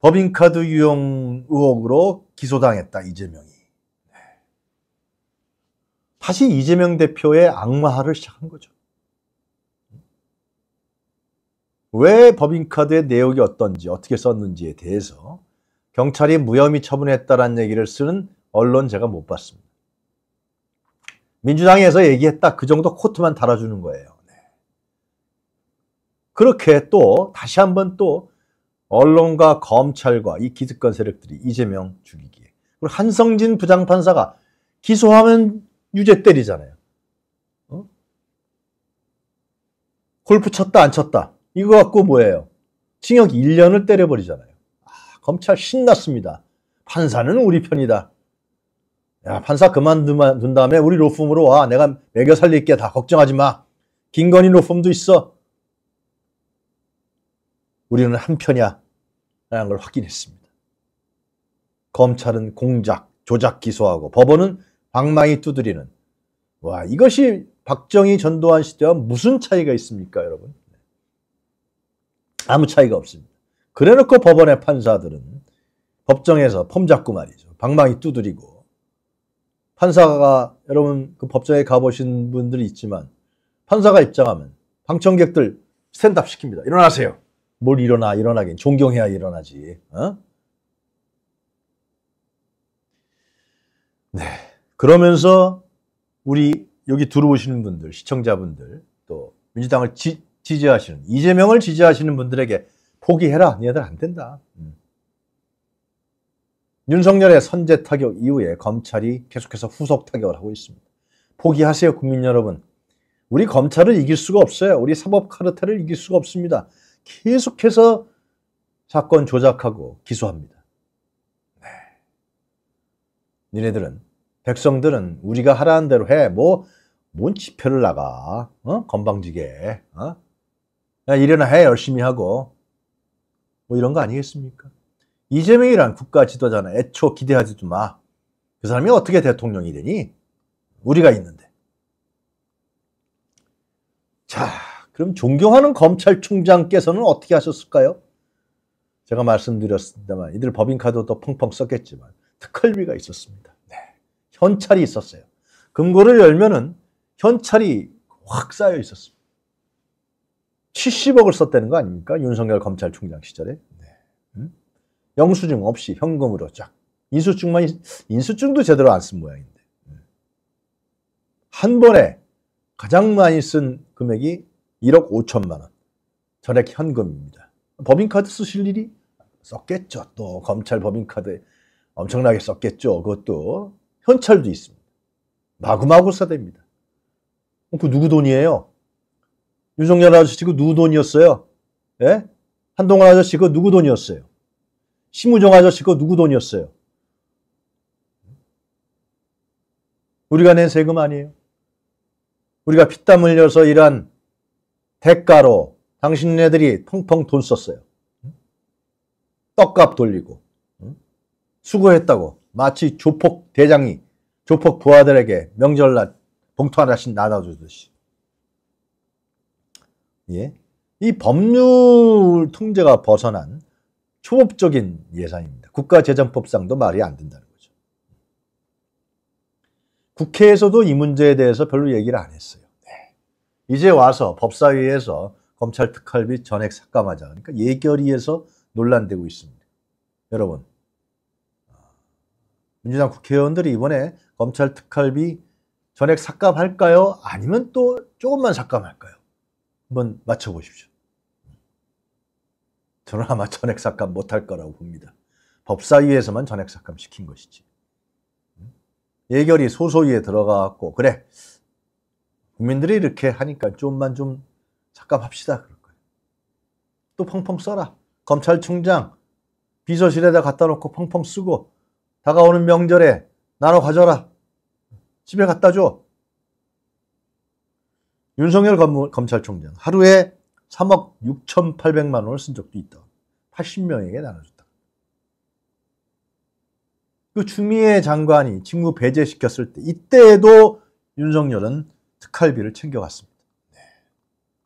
법인카드 유용 의혹으로 기소당했다, 이재명이. 네. 다시 이재명 대표의 악마화를 시작한 거죠. 왜 법인카드의 내용이 어떤지, 어떻게 썼는지에 대해서 경찰이 무혐의 처분했다라는 얘기를 쓰는 언론 제가 못 봤습니다. 민주당에서 얘기했다 그 정도 코트만 달아주는 거예요. 네. 그렇게 또 다시 한번 또 언론과 검찰과 이 기득권 세력들이 이재명 죽이기에 그리고 한성진 부장판사가 기소하면 유죄 때리잖아요. 어? 골프 쳤다 안 쳤다 이거 갖고 뭐예요? 징역 1년을 때려버리잖아요. 검찰 신났습니다. 판사는 우리 편이다. 야, 판사 그만둔 다음에 우리 로펌으로 와. 내가 매겨 살릴게. 다 걱정하지 마. 김건희 로펌도 있어. 우리는 한 편이야. 라는 걸 확인했습니다. 검찰은 공작, 조작 기소하고 법원은 방망이 두드리는. 와, 이것이 박정희 전두환 시대와 무슨 차이가 있습니까, 여러분? 네. 아무 차이가 없습니다. 그래놓고 법원의 판사들은 법정에서 폼 잡고 말이죠. 방망이 두드리고 판사가 여러분 그 법정에 가보신 분들이 있지만 판사가 입장하면 방청객들 스탠드업 시킵니다. 일어나세요. 뭘 일어나 일어나긴 존경해야 일어나지. 어? 네. 그러면서 우리 여기 들어오시는 분들, 시청자분들, 또 민주당을 지, 지지하시는, 이재명을 지지하시는 분들에게 포기해라. 니네들 안 된다. 음. 윤석열의 선제 타격 이후에 검찰이 계속해서 후속 타격을 하고 있습니다. 포기하세요, 국민 여러분. 우리 검찰을 이길 수가 없어요. 우리 사법 카르텔을 이길 수가 없습니다. 계속해서 사건 조작하고 기소합니다. 네. 니네들은 백성들은 우리가 하라는 대로 해. 뭐, 뭔 지표를 나가. 어? 건방지게. 어? 일어나 해. 열심히 하고. 뭐 이런 거 아니겠습니까? 이재명이란 국가 지도자는 애초 기대하지도 마. 그 사람이 어떻게 대통령이 되니? 우리가 있는데. 자, 그럼 존경하는 검찰총장께서는 어떻게 하셨을까요? 제가 말씀드렸습니다만 이들 법인카드도 펑펑 썼겠지만 특활비가 있었습니다. 네. 현찰이 있었어요. 금고를 열면은 현찰이 확 쌓여 있었습니다. 70억을 썼다는 거 아닙니까? 윤석열 검찰총장 시절에. 네. 응? 영수증 없이 현금으로 쫙. 인수증만, 인수증도 제대로 안 쓴 모양인데. 한 번에 가장 많이 쓴 금액이 1억 5천만 원. 전액 현금입니다. 법인카드 쓰실 일이 썼겠죠. 또 검찰 법인카드 엄청나게 썼겠죠. 그것도 현찰도 있습니다. 마구마구 써댑니다. 그 누구 돈이에요? 유종열 아저씨 그 누구 돈이었어요? 예? 한동훈 아저씨 그 누구 돈이었어요? 심우정 아저씨 그 누구 돈이었어요? 우리가 낸 세금 아니에요. 우리가 피땀 흘려서 일한 대가로 당신네들이 펑펑 돈 썼어요. 떡값 돌리고 수고했다고 마치 조폭 대장이 조폭 부하들에게 명절날 봉투 하나씩 나눠주듯이 예? 이 법률 통제가 벗어난 초법적인 예산입니다. 국가재정법상도 말이 안 된다는 거죠. 국회에서도 이 문제에 대해서 별로 얘기를 안 했어요. 네. 이제 와서 법사위에서 검찰 특활비 전액 삭감하자. 그러니까 예결위에서 논란되고 있습니다. 여러분, 민주당 국회의원들이 이번에 검찰 특활비 전액 삭감할까요? 아니면 또 조금만 삭감할까요? 한번 맞춰보십시오. 저는 아마 전액삭감 못할 거라고 봅니다. 법사위에서만 전액삭감 시킨 것이지. 음? 예결이 소소위에 들어가갖고, 그래. 국민들이 이렇게 하니까 좀만 좀 삭감합시다. 그럴 거예요. 또 펑펑 써라. 검찰총장 비서실에다 갖다 놓고 펑펑 쓰고, 다가오는 명절에 나눠 가져라. 집에 갖다 줘. 윤석열 검, 찰총장 하루에 3억 6,800만 원을 쓴 적도 있다. 80명에게 나눠줬다. 그 추미애 장관이 직무 배제시켰을 때 이때에도 윤석열은 특활비를 챙겨갔습니다. 네,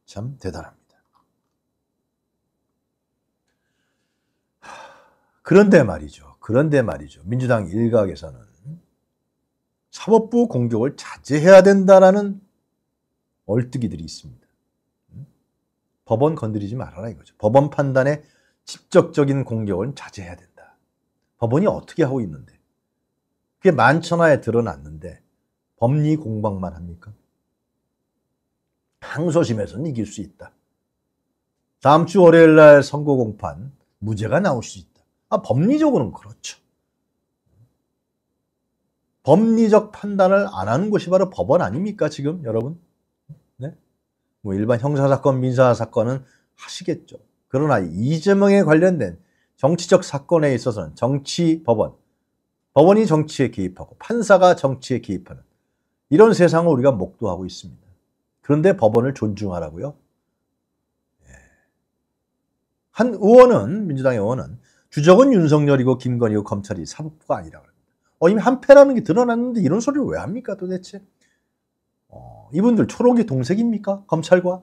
참 대단합니다. 그런데 말이죠. 그런데 말이죠. 민주당 일각에서는 사법부 공격을 자제해야 된다라는 얼뜨기들이 있습니다. 음? 법원 건드리지 말아라 이거죠. 법원 판단에 직접적인 공격은 자제해야 된다. 법원이 어떻게 하고 있는데? 그게 만천하에 드러났는데 법리 공방만 합니까? 항소심에서는 이길 수 있다. 다음 주 월요일 날 선고 공판 무죄가 나올 수 있다. 아, 법리적으로는 그렇죠. 법리적 판단을 안 하는 곳이 바로 법원 아닙니까, 지금 여러분? 뭐 일반 형사사건, 민사사건은 하시겠죠. 그러나 이재명에 관련된 정치적 사건에 있어서는 정치 법원, 법원이 정치에 개입하고 판사가 정치에 개입하는 이런 세상을 우리가 목도하고 있습니다. 그런데 법원을 존중하라고요? 예. 한 의원은, 민주당의 의원은 주적은 윤석열이고 김건희고 검찰이 사법부가 아니라고 합니다. 어, 이미 한패라는 게 드러났는데 이런 소리를 왜 합니까 도대체? 어, 이분들 초록이 동색입니까? 검찰과?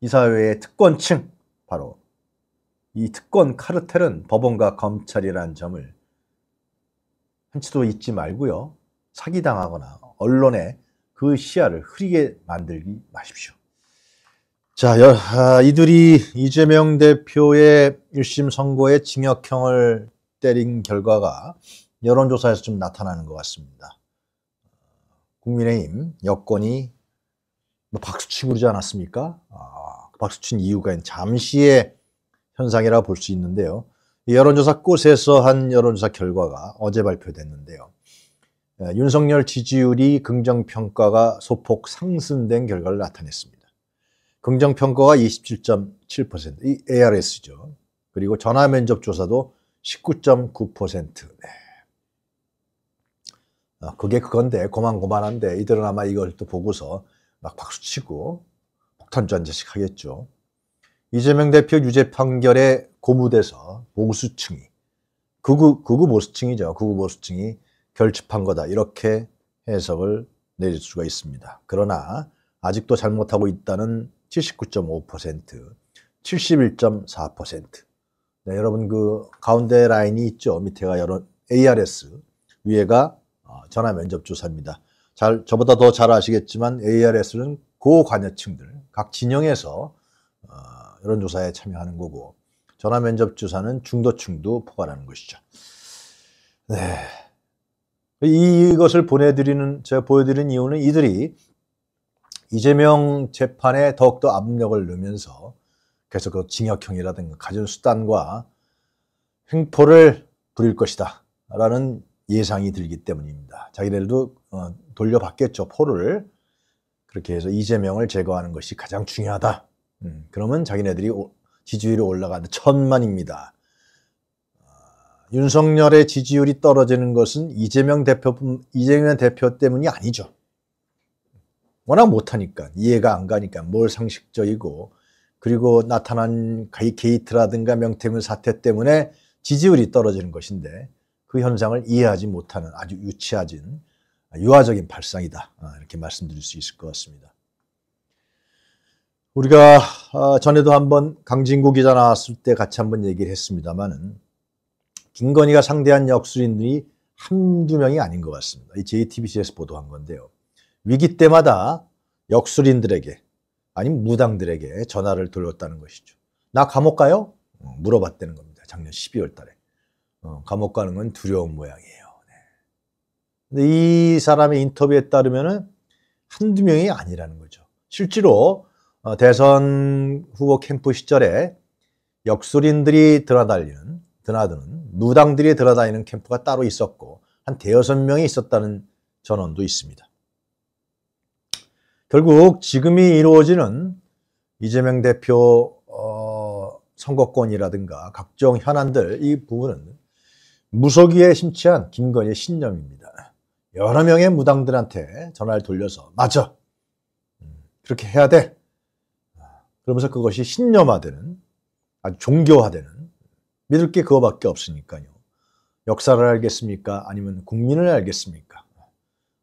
이 사회의 특권층, 바로 이 특권 카르텔은 법원과 검찰이라는 점을 한치도 잊지 말고요. 사기당하거나 언론에 그 시야를 흐리게 만들기 마십시오. 자, 아, 이들이 이재명 대표의 1심 선고에 징역형을 때린 결과가 여론조사에서 좀 나타나는 것 같습니다. 국민의힘 여권이 뭐 박수치고 그러지 않았습니까? 아, 그 박수친 이유가 잠시의 현상이라 볼 수 있는데요. 여론조사 꽃에서 한 여론조사 결과가 어제 발표됐는데요. 예, 윤석열 지지율이 긍정평가가 소폭 상승된 결과를 나타냈습니다. 긍정평가가 27.7%, 이 ARS죠. 그리고 전화면접조사도 19.9%. 네. 어, 그게 그건데 고만고만한데 이들은 아마 이걸 또 보고서 막 박수치고 폭탄 전제식 하겠죠. 이재명 대표 유죄 판결에 고무돼서 보수층이 극우 극우 보수층이죠. 극우 보수층이 결집한 거다 이렇게 해석을 내릴 수가 있습니다. 그러나 아직도 잘못하고 있다는 79.5%, 71.4%. 네, 여러분 그 가운데 라인이 있죠. 밑에가 여론 ARS, 위에가 아, 전화 면접 조사입니다. 잘, 저보다 더 잘 아시겠지만 ARS는 고관여층들, 각 진영에서 어, 이런 조사에 참여하는 거고 전화 면접 조사는 중도층도 포괄하는 것이죠. 네. 이것을 보내드리는 제가 보여드린 이유는 이들이 이재명 재판에 더욱더 압력을 넣으면서 계속 그 징역형이라든가 가진 수단과 횡포를 부릴 것이다 라는 예상이 들기 때문입니다. 자기들도 어, 돌려받겠죠. 포를 그렇게 해서 이재명을 제거하는 것이 가장 중요하다. 음, 그러면 자기네들이 오, 지지율이 올라가는 천만입니다. 어, 윤석열의 지지율이 떨어지는 것은 이재명 대표 이재명 대표 때문이 아니죠. 워낙 못하니까 이해가 안 가니까 뭘 상식적이고 그리고 나타난 게이트라든가 명태균 사태 때문에 지지율이 떨어지는 것인데 그 현상을 이해하지 못하는 아주 유치하진 아, 유화적인 발상이다. 아, 이렇게 말씀드릴 수 있을 것 같습니다. 우리가 아, 전에도 한번 강진구 기자 나왔을 때 같이 한번 얘기를 했습니다만은 김건희가 상대한 역술인들이 한두 명이 아닌 것 같습니다. 이 JTBC에서 보도한 건데요. 위기 때마다 역술인들에게 아니면 무당들에게 전화를 돌렸다는 것이죠. 나 감옥 가요? 어, 물어봤다는 겁니다. 작년 12월 달에. 어, 감옥 가는 건 두려운 모양이에요. 네. 근데 이 사람의 인터뷰에 따르면 한두 명이 아니라는 거죠. 실제로 어, 대선 후보 캠프 시절에 역술인들이 드나달리는 드나드는 무당들이 드나다니는 캠프가 따로 있었고 한 대여섯 명이 있었다는 전언도 있습니다. 결국 지금이 이루어지는 이재명 대표 어, 선거권이라든가 각종 현안들 이 부분은 무속위에 심취한 김건희의 신념입니다. 여러 명의 무당들한테 전화를 돌려서 맞아 음, 그렇게 해야 돼 아, 그러면서 그것이 신념화되는 아주 종교화되는 믿을 게 그거밖에 없으니까요. 역사를 알겠습니까? 아니면 국민을 알겠습니까?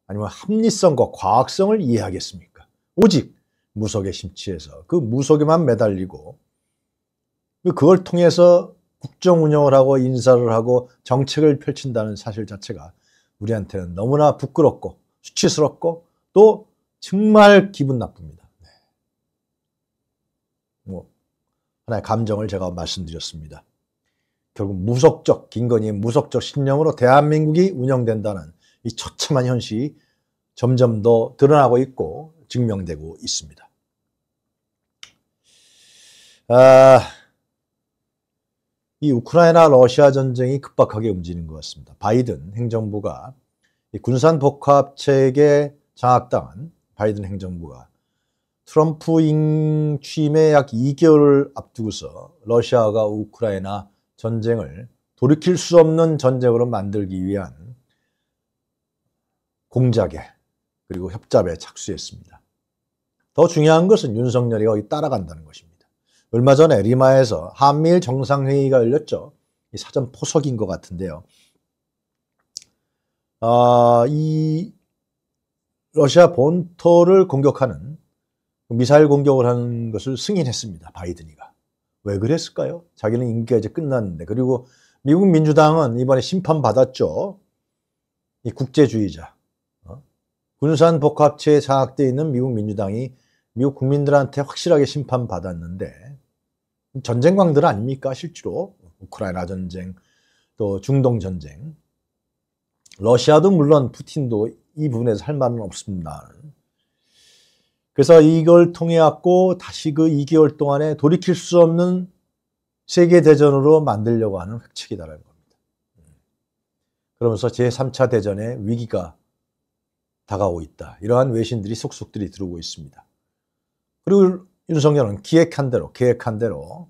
아니면 합리성과 과학성을 이해하겠습니까? 오직 무속에 심취해서 그 무속에만 매달리고 그걸 통해서 국정 운영을 하고 인사를 하고 정책을 펼친다는 사실 자체가 우리한테는 너무나 부끄럽고 수치스럽고 또 정말 기분 나쁩니다. 네. 뭐 하나의 감정을 제가 말씀드렸습니다. 결국 무속적 김건희의 무속적 신념으로 대한민국이 운영된다는 이 처참한 현실이 점점 더 드러나고 있고 증명되고 있습니다. 아... 이 우크라이나 러시아 전쟁이 급박하게 움직이는 것 같습니다. 바이든 행정부가 군산 복합체계 장악당한 바이든 행정부가 트럼프 인 취임에 약 2개월을 앞두고서 러시아가 우크라이나 전쟁을 돌이킬 수 없는 전쟁으로 만들기 위한 공작에 그리고 협잡에 착수했습니다. 더 중요한 것은 윤석열이 거기 따라간다는 것입니다. 얼마 전에 리마에서 한미일 정상회의가 열렸죠. 사전 포석인 것 같은데요. 아, 이 러시아 본토를 공격하는 미사일 공격을 하는 것을 승인했습니다. 바이든이가. 왜 그랬을까요? 자기는 임기가 이제 끝났는데. 그리고 미국 민주당은 이번에 심판받았죠. 이 국제주의자. 어? 군산복합체에 장악되어 있는 미국 민주당이 미국 국민들한테 확실하게 심판받았는데 전쟁광들 아닙니까? 실제로 우크라이나 전쟁, 또 중동 전쟁, 러시아도 물론 푸틴도이 부분에서 할 말은 없습니다. 그래서 이걸 통해 갖고 다시 그 2개월 동안에 돌이킬 수 없는 세계 대전으로 만들려고 하는 획책이다라는 겁니다. 그러면서 제 3차 대전의 위기가 다가오고 있다. 이러한 외신들이 속속들이 들어오고 있습니다. 그리고 윤석열은 기획한 대로 계획한 대로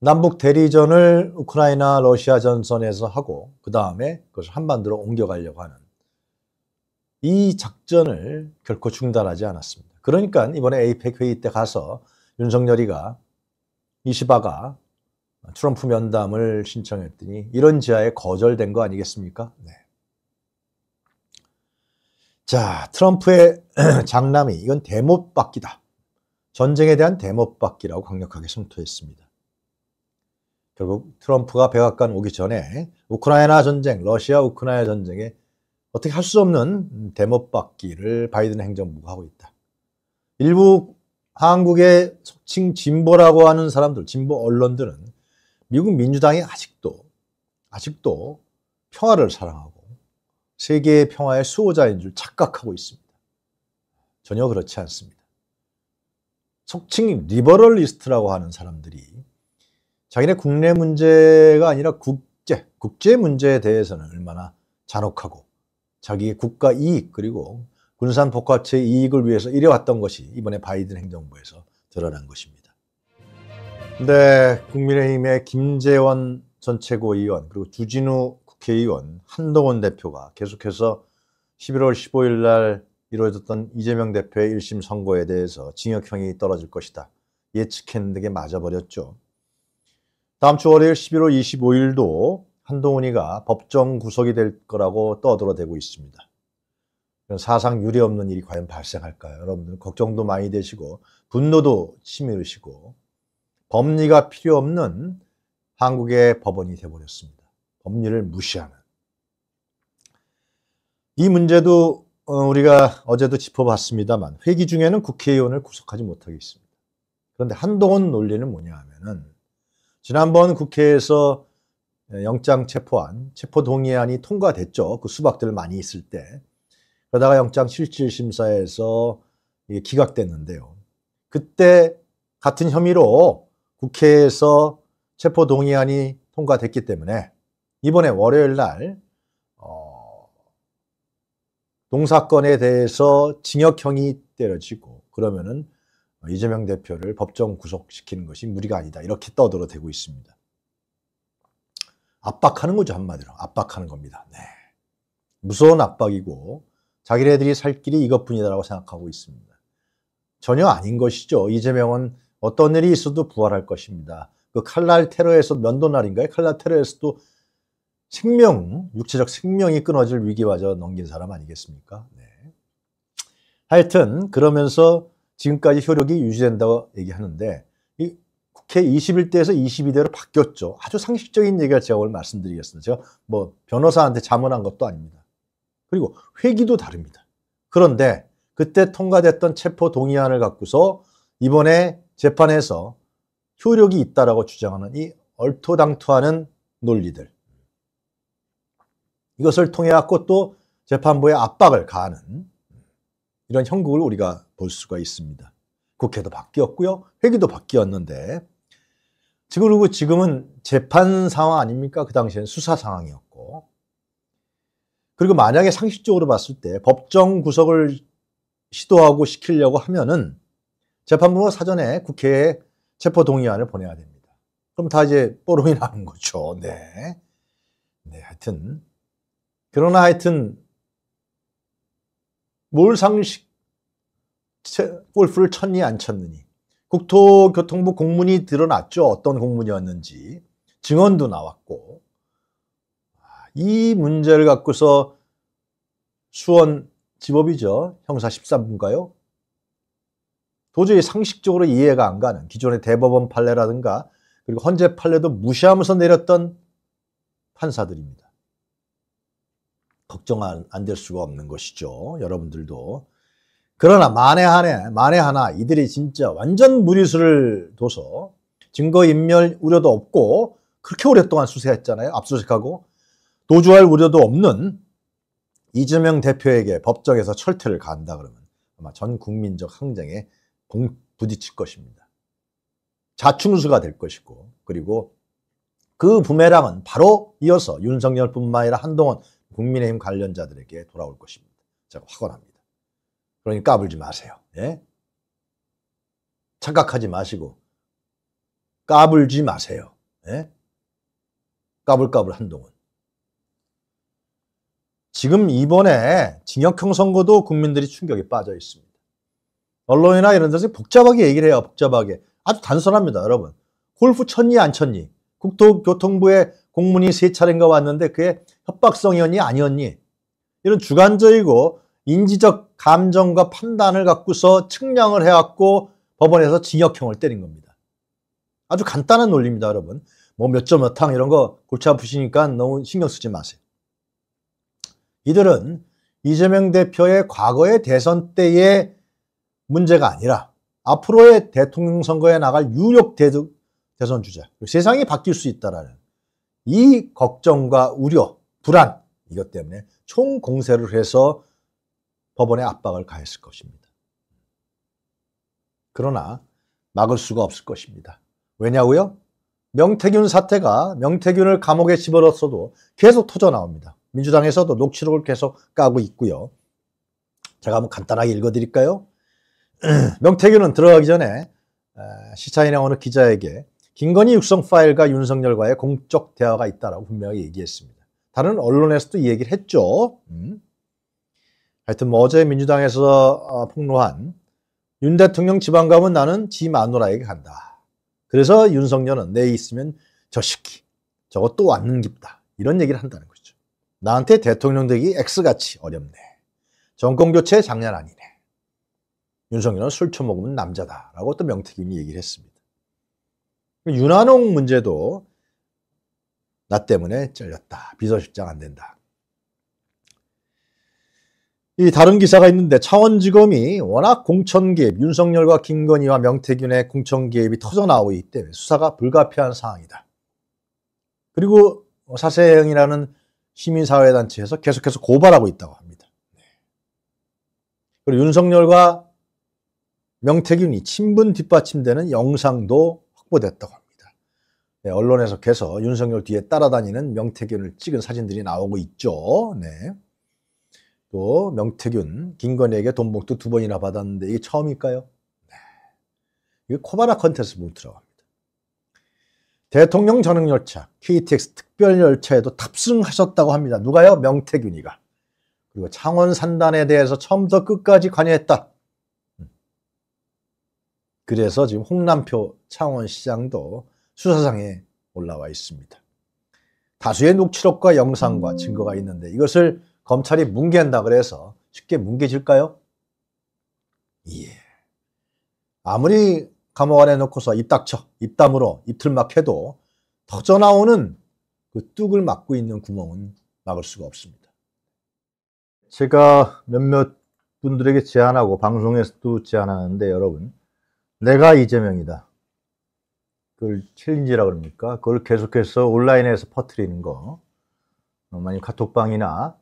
남북 대리전을 우크라이나 러시아 전선에서 하고 그 다음에 그것을 한반도로 옮겨가려고 하는 이 작전을 결코 중단하지 않았습니다. 그러니까 이번에 에이펙 회의 때 가서 윤석열이가 이시바가 트럼프 면담을 신청했더니 이런 지하에 거절된 거 아니겠습니까? 네. 자, 트럼프의 장남이 이건 대못박기다. 전쟁에 대한 대못박기라고 강력하게 성토했습니다. 결국 트럼프가 백악관 오기 전에 우크라이나 전쟁, 러시아 우크라이나 전쟁에 어떻게 할 수 없는 대못박기를 바이든 행정부가 하고 있다. 일부 한국의 속칭 진보라고 하는 사람들, 진보 언론들은 미국 민주당이 아직도 아직도 평화를 사랑하고 세계의 평화의 수호자인 줄 착각하고 있습니다. 전혀 그렇지 않습니다. 속칭 리버럴리스트라고 하는 사람들이 자기네 국내 문제가 아니라 국제, 국제 문제에 대해서는 얼마나 잔혹하고 자기의 국가 이익 그리고 군산 복합체 이익을 위해서 이래왔던 것이 이번에 바이든 행정부에서 드러난 것입니다. 근데 국민의힘의 김재원 전 최고위원 그리고 주진우 국회의원 한동훈 대표가 계속해서 11월 15일 날 이루어졌던 이재명 대표의 1심 선고에 대해서 징역형이 떨어질 것이다. 예측했는데 게 맞아버렸죠. 다음 주 월요일 11월 25일도 한동훈이가 법정 구속이 될 거라고 떠들어대고 있습니다. 사상 유례 없는 일이 과연 발생할까요? 여러분들 걱정도 많이 되시고 분노도 치밀으시고 법리가 필요 없는 한국의 법원이 되어버렸습니다. 법률을 무시하는. 이 문제도 어, 우리가 어제도 짚어봤습니다만 회기 중에는 국회의원을 구속하지 못하겠습니다 그런데 한동훈 논리는 뭐냐 하면은 지난번 국회에서 영장 체포안, 체포 동의안이 통과됐죠. 그 수박들 많이 있을 때. 그러다가 영장 실질 심사에서 기각됐는데요. 그때 같은 혐의로 국회에서 체포 동의안이 통과됐기 때문에 이번에 월요일 날 어, 농사건에 대해서 징역형이 때려지고 그러면은 이재명 대표를 법정 구속시키는 것이 무리가 아니다 이렇게 떠들어대고 있습니다. 압박하는 거죠 한마디로 압박하는 겁니다. 네. 무서운 압박이고 자기네들이 살 길이 이것뿐이다라고 생각하고 있습니다. 전혀 아닌 것이죠. 이재명은 어떤 일이 있어도 부활할 것입니다. 그 칼날 테러에서 면도날인가요? 칼날 테러에서도 생명, 육체적 생명이 끊어질 위기마저 넘긴 사람 아니겠습니까? 네. 하여튼 그러면서 지금까지 효력이 유지된다고 얘기하는데 이 국회 21대에서 22대로 바뀌었죠. 아주 상식적인 얘기가 제가 오늘 말씀드리겠습니다. 제가 뭐 변호사한테 자문한 것도 아닙니다. 그리고 회기도 다릅니다. 그런데 그때 통과됐던 체포 동의안을 갖고서 이번에 재판에서 효력이 있다라고 주장하는 이 얼토당토하는 논리들 이것을 통해 갖고 또 재판부에 압박을 가하는 이런 형국을 우리가 볼 수가 있습니다. 국회도 바뀌었고요. 회기도 바뀌었는데 지금 그리고 지금은 재판 상황 아닙니까? 그 당시에는 수사 상황이었고 그리고 만약에 상식적으로 봤을 때 법정 구속을 시도하고 시키려고 하면은 재판부는 사전에 국회에 체포 동의안을 보내야 됩니다. 그럼 다 이제 뽀롱이 나는 거죠. 네. 네, 하여튼 그러나 하여튼 뭘 상식 골프를 쳤니 안 쳤느니 국토교통부 공문이 드러났죠. 어떤 공문이었는지 증언도 나왔고 아, 이 문제를 갖고서 수원 지법이죠. 형사 13부인가요? 도저히 상식적으로 이해가 안 가는 기존의 대법원 판례라든가 그리고 헌재 판례도 무시하면서 내렸던 판사들입니다. 걱정 안 될 수가 없는 것이죠. 여러분들도. 그러나 만에 하나, 만에 하나 이들이 진짜 완전 무리수를 둬서 증거인멸 우려도 없고 그렇게 오랫동안 수세했잖아요. 압수수색하고 도주할 우려도 없는 이재명 대표에게 법정에서 철퇴를 간다 그러면 아마 전 국민적 항쟁에 부딪힐 것입니다. 자충수가 될 것이고 그리고 그 부메랑은 바로 이어서 윤석열뿐만 아니라 한동안 국민의힘 관련자들에게 돌아올 것입니다. 제가 확언합니다. 그러니까 까불지 마세요. 예? 착각하지 마시고 까불지 마세요. 예? 까불까불 한동훈. 지금 이번에 징역형 선거도 국민들이 충격에 빠져 있습니다. 언론이나 이런 데서 복잡하게 얘기를 해요. 복잡하게. 아주 단순합니다. 여러분. 골프 쳤니 안 쳤니? 국토교통부의 공문이 세 차례인가 왔는데 그게 협박성이었니 아니었니 이런 주관적이고 인지적 감정과 판단을 갖고서 측량을 해왔고 법원에서 징역형을 때린 겁니다. 아주 간단한 논리입니다, 여러분. 뭐 몇 점몇항 이런 거 골치 아프시니까 너무 신경 쓰지 마세요. 이들은 이재명 대표의 과거의 대선 때의 문제가 아니라 앞으로의 대통령 선거에 나갈 유력 대선 주자, 세상이 바뀔 수 있다라는 이 걱정과 우려, 불안 이것 때문에 총 공세를 해서 법원에 압박을 가했을 것입니다. 그러나 막을 수가 없을 것입니다. 왜냐고요? 명태균 사태가 명태균을 감옥에 집어넣었어도 계속 터져 나옵니다. 민주당에서도 녹취록을 계속 까고 있고요. 제가 한번 간단하게 읽어드릴까요? 명태균은 들어가기 전에 시차인의 어느 기자에게 김건희 육성 파일과 윤석열과의 공적 대화가 있다라고 분명히 얘기했습니다. 다른 언론에서도 이 얘기를 했죠. 음. 하여튼 뭐 어제 민주당에서 어, 폭로한 윤 대통령 지방 가면 나는 지 마누라에게 간다. 그래서 윤석열은 내 있으면 저 시키 저거 또 왔는 깊다. 이런 얘기를 한다는 거죠. 나한테 대통령 되기 X같이 어렵네. 정권 교체 장난 아니네. 윤석열은 술 처먹으면 남자다라고 또 명태균이 얘기를 했습니다. 윤한홍 문제도 나 때문에 잘렸다. 비서실장 안 된다. 이 다른 기사가 있는데 차원지검이 워낙 공천개입, 윤석열과 김건희와 명태균의 공천개입이 터져나오기 때문에 수사가 불가피한 상황이다. 그리고 사세형이라는 시민사회단체에서 계속해서 고발하고 있다고 합니다. 네. 그리고 윤석열과 명태균이 친분 뒷받침되는 영상도 확보됐다고 합니다. 네, 언론에서 계속 윤석열 뒤에 따라다니는 명태균을 찍은 사진들이 나오고 있죠. 네. 또 명태균, 김건희에게 돈 복도 두 번이나 받았는데 이게 처음일까요? 네. 이게 코바나 컨텐츠 보면 들어갑니다. 대통령 전용열차, KTX 특별열차에도 탑승하셨다고 합니다. 누가요? 명태균이가. 그리고 창원 산단에 대해서 처음부터 끝까지 관여했다. 그래서 지금 홍남표 창원시장도 수사상에 올라와 있습니다. 다수의 녹취록과 영상과 음. 증거가 있는데 이것을 검찰이 뭉개한다 그래서 쉽게 뭉개질까요? 예. 아무리 감옥 안에 놓고서 입 닥쳐 입담으로 입틀막 해도 터져 나오는 그 뚝을 막고 있는 구멍은 막을 수가 없습니다. 제가 몇몇 분들에게 제안하고 방송에서도 제안하는데 여러분 내가 이재명이다. 그걸 챌린지라 그럽니까? 그걸 계속해서 온라인에서 퍼트리는 거. 뭐 만약 카톡방이나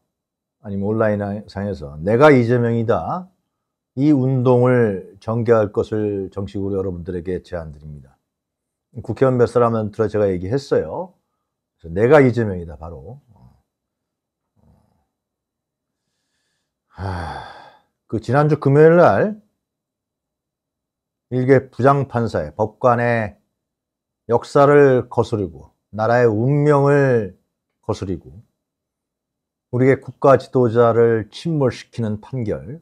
아니면 온라인상에서 내가 이재명이다. 이 운동을 전개할 것을 정식으로 여러분들에게 제안드립니다. 국회의원 몇 사람한테 제가 얘기했어요. 그래서 내가 이재명이다, 바로. 하... 그 지난주 금요일 날 일개 부장판사의 법관의 역사를 거스르고 나라의 운명을 거스르고 우리의 국가 지도자를 침몰시키는 판결,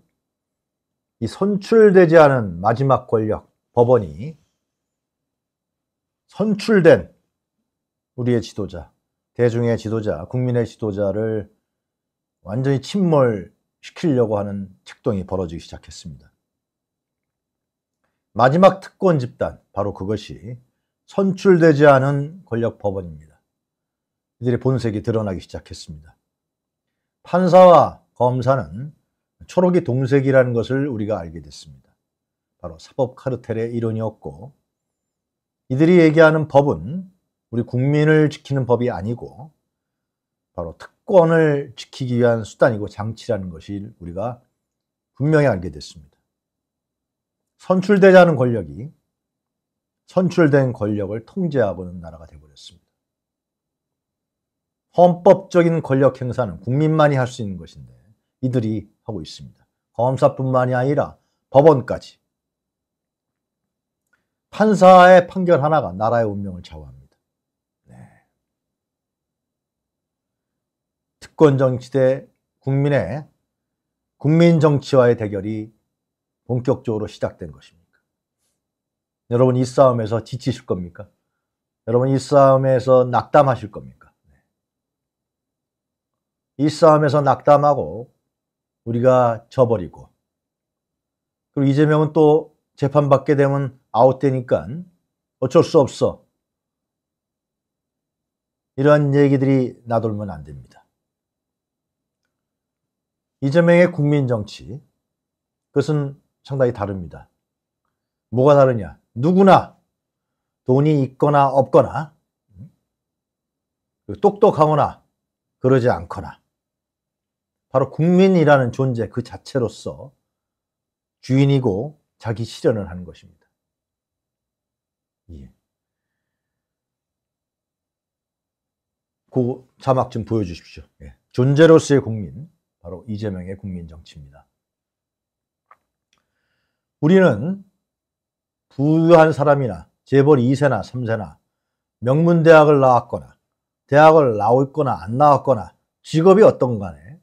이 선출되지 않은 마지막 권력, 법원이 선출된 우리의 지도자, 대중의 지도자, 국민의 지도자를 완전히 침몰시키려고 하는 책동이 벌어지기 시작했습니다. 마지막 특권 집단, 바로 그것이 선출되지 않은 권력 법원입니다. 이들의 본색이 드러나기 시작했습니다. 판사와 검사는 초록이 동색이라는 것을 우리가 알게 됐습니다. 바로 사법 카르텔의 일원이었고 이들이 얘기하는 법은 우리 국민을 지키는 법이 아니고 바로 특권을 지키기 위한 수단이고 장치라는 것이 우리가 분명히 알게 됐습니다. 선출되자는 권력이 선출된 권력을 통제하고는 나라가 되어버렸습니다. 헌법적인 권력 행사는 국민만이 할 수 있는 것인데 이들이 하고 있습니다. 검사뿐만이 아니라 법원까지. 판사의 판결 하나가 나라의 운명을 좌우합니다. 네. 특권 정치 대 국민의 국민 정치와의 대결이 본격적으로 시작된 것입니까? 여러분 이 싸움에서 지치실 겁니까? 여러분 이 싸움에서 낙담하실 겁니까? 이 싸움에서 낙담하고 우리가 져버리고 그리고 이재명은 또 재판받게 되면 아웃되니까 어쩔 수 없어. 이러한 얘기들이 나돌면 안 됩니다. 이재명의 국민 정치, 그것은 상당히 다릅니다. 뭐가 다르냐? 누구나 돈이 있거나 없거나 음? 똑똑하거나 그러지 않거나 바로 국민이라는 존재 그 자체로서 주인이고 자기 실현을 하는 것입니다. 예. 그 자막 좀 보여주십시오. 예. 존재로서의 국민, 바로 이재명의 국민 정치입니다. 우리는 부유한 사람이나 재벌 2세나 3세나 명문대학을 나왔거나 대학을 나왔거나 안 나왔거나 직업이 어떤 간에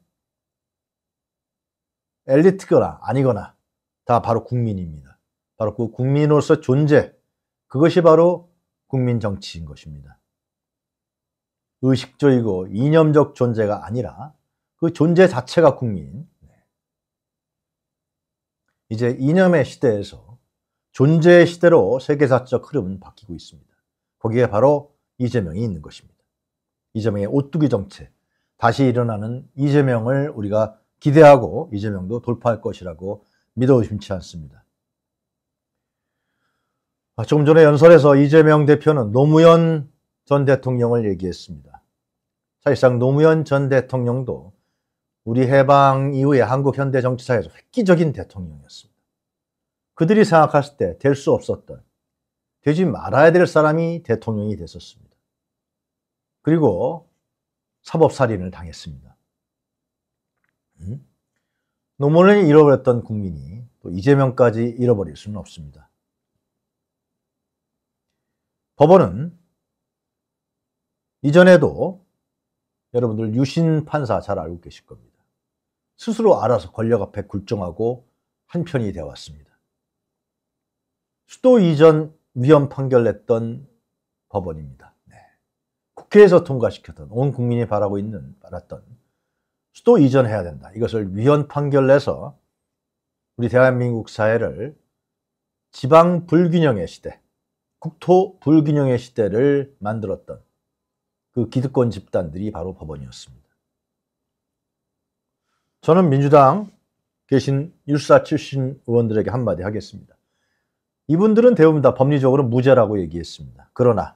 엘리트거나 아니거나 다 바로 국민입니다. 바로 그 국민으로서 존재 그것이 바로 국민 정치인 것입니다. 의식적이고 이념적 존재가 아니라 그 존재 자체가 국민 이제 이념의 시대에서 존재의 시대로 세계사적 흐름은 바뀌고 있습니다. 거기에 바로 이재명이 있는 것입니다. 이재명의 오뚜기 정체, 다시 일어나는 이재명을 우리가 기대하고 이재명도 돌파할 것이라고 믿어 의심치 않습니다. 아, 조금 전에 연설에서 이재명 대표는 노무현 전 대통령을 얘기했습니다. 사실상 노무현 전 대통령도 우리 해방 이후의 한국 현대 정치사에서 획기적인 대통령이었습니다. 그들이 생각했을 때 될 수 없었던, 되지 말아야 될 사람이 대통령이 됐었습니다. 그리고 사법살인을 당했습니다. 음? 노무현을 잃어버렸던 국민이 또 이재명까지 잃어버릴 수는 없습니다. 법원은 이전에도 여러분들 유신 판사 잘 알고 계실 겁니다. 스스로 알아서 권력 앞에 굴종하고 한편이 되어 왔습니다. 수도 이전 위헌 판결냈던 법원입니다. 네. 국회에서 통과시켰던 온 국민이 바라고 있는 바랐던 수도 이전해야 된다. 이것을 위헌 판결내서 우리 대한민국 사회를 지방 불균형의 시대, 국토 불균형의 시대를 만들었던 그 기득권 집단들이 바로 법원이었습니다. 저는 민주당 계신 유사 출신 의원들에게 한마디 하겠습니다. 이분들은 대부분 다 법리적으로 무죄라고 얘기했습니다. 그러나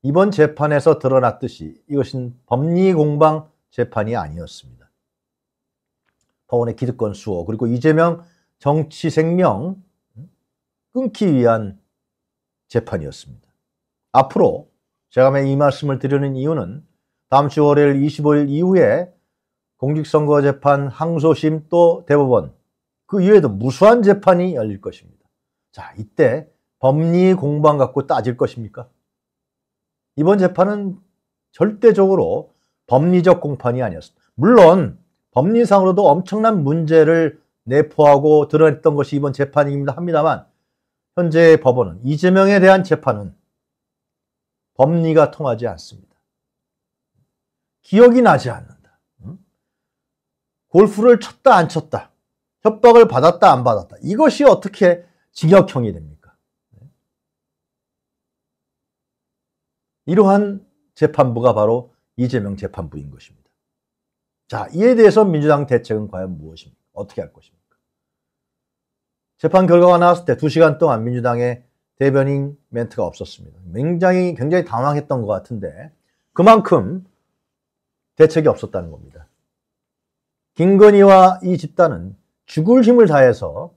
이번 재판에서 드러났듯이 이것은 법리 공방 재판이 아니었습니다. 법원의 기득권 수호 그리고 이재명 정치 생명 음, 끊기 위한 재판이었습니다. 앞으로 제가 이 말씀을 드리는 이유는 다음 주 월요일 25일 이후에 공직선거재판, 항소심 또 대법원 그 이외에도 무수한 재판이 열릴 것입니다. 자, 이때 법리 공방 갖고 따질 것입니까? 이번 재판은 절대적으로 법리적 공판이 아니었습니다. 물론 법리상으로도 엄청난 문제를 내포하고 드러냈던 것이 이번 재판입니다. 합니다만 현재 법원은 이재명에 대한 재판은 법리가 통하지 않습니다. 기억이 나지 않는 골프를 쳤다 안 쳤다 협박을 받았다 안 받았다 이것이 어떻게 징역형이 됩니까? 네. 이러한 재판부가 바로 이재명 재판부인 것입니다. 자 이에 대해서 민주당 대책은 과연 무엇입니까? 어떻게 할 것입니까? 재판 결과가 나왔을 때 2시간 동안 민주당의 대변인 멘트가 없었습니다. 굉장히 굉장히 당황했던 것 같은데 그만큼 대책이 없었다는 겁니다. 김건희와 이 집단은 죽을 힘을 다해서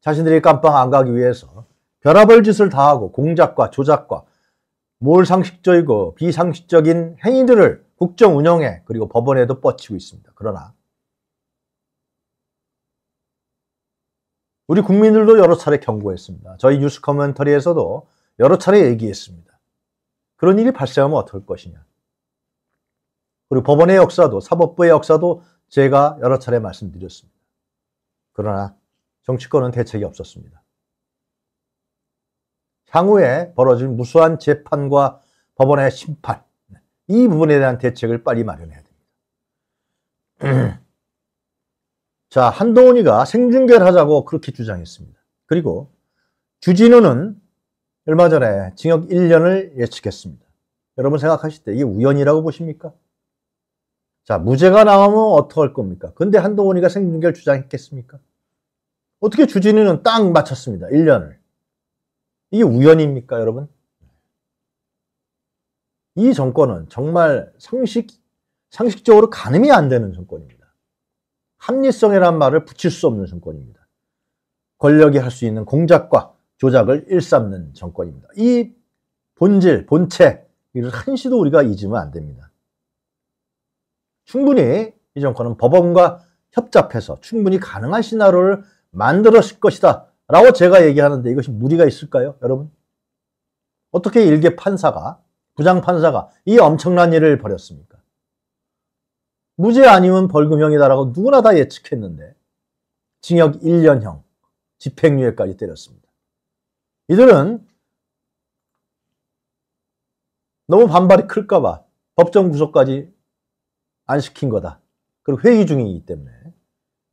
자신들이 깜빵 안 가기 위해서 별아벌 짓을 다하고 공작과 조작과 몰상식적이고 비상식적인 행위들을 국정 운영에 그리고 법원에도 뻗치고 있습니다. 그러나 우리 국민들도 여러 차례 경고했습니다. 저희 뉴스 커멘터리에서도 여러 차례 얘기했습니다. 그런 일이 발생하면 어떨 것이냐. 그리고 법원의 역사도 사법부의 역사도 제가 여러 차례 말씀드렸습니다. 그러나 정치권은 대책이 없었습니다. 향후에 벌어질 무수한 재판과 법원의 심판, 이 부분에 대한 대책을 빨리 마련해야 됩니다. 자, 한동훈이가 생중계를 하자고 그렇게 주장했습니다. 그리고 주진우는 얼마 전에 징역 1년을 예측했습니다. 여러분 생각하실 때 이게 우연이라고 보십니까? 자, 무죄가 나오면 어떡할 겁니까? 근데 한동훈이가 생중계를 주장했겠습니까? 어떻게 주진이는딱 맞췄습니다. 1년을. 이게 우연입니까, 여러분? 이 정권은 정말 상식, 상식적으로 가늠이 안 되는 정권입니다. 합리성이라는 말을 붙일 수 없는 정권입니다. 권력이 할 수 있는 공작과 조작을 일삼는 정권입니다. 이 본질, 본체, 이를 한시도 우리가 잊으면 안 됩니다. 충분히 이 정권은 법원과 협잡해서 충분히 가능한 시나리오를 만들었을 것이다. 라고 제가 얘기하는데 이것이 무리가 있을까요? 여러분? 어떻게 일개 판사가, 부장판사가 이 엄청난 일을 벌였습니까? 무죄 아니면 벌금형이다라고 누구나 다 예측했는데 징역 1년형, 집행유예까지 때렸습니다. 이들은 너무 반발이 클까봐 법정 구속까지 안 시킨 거다. 그리고 회의 중이기 때문에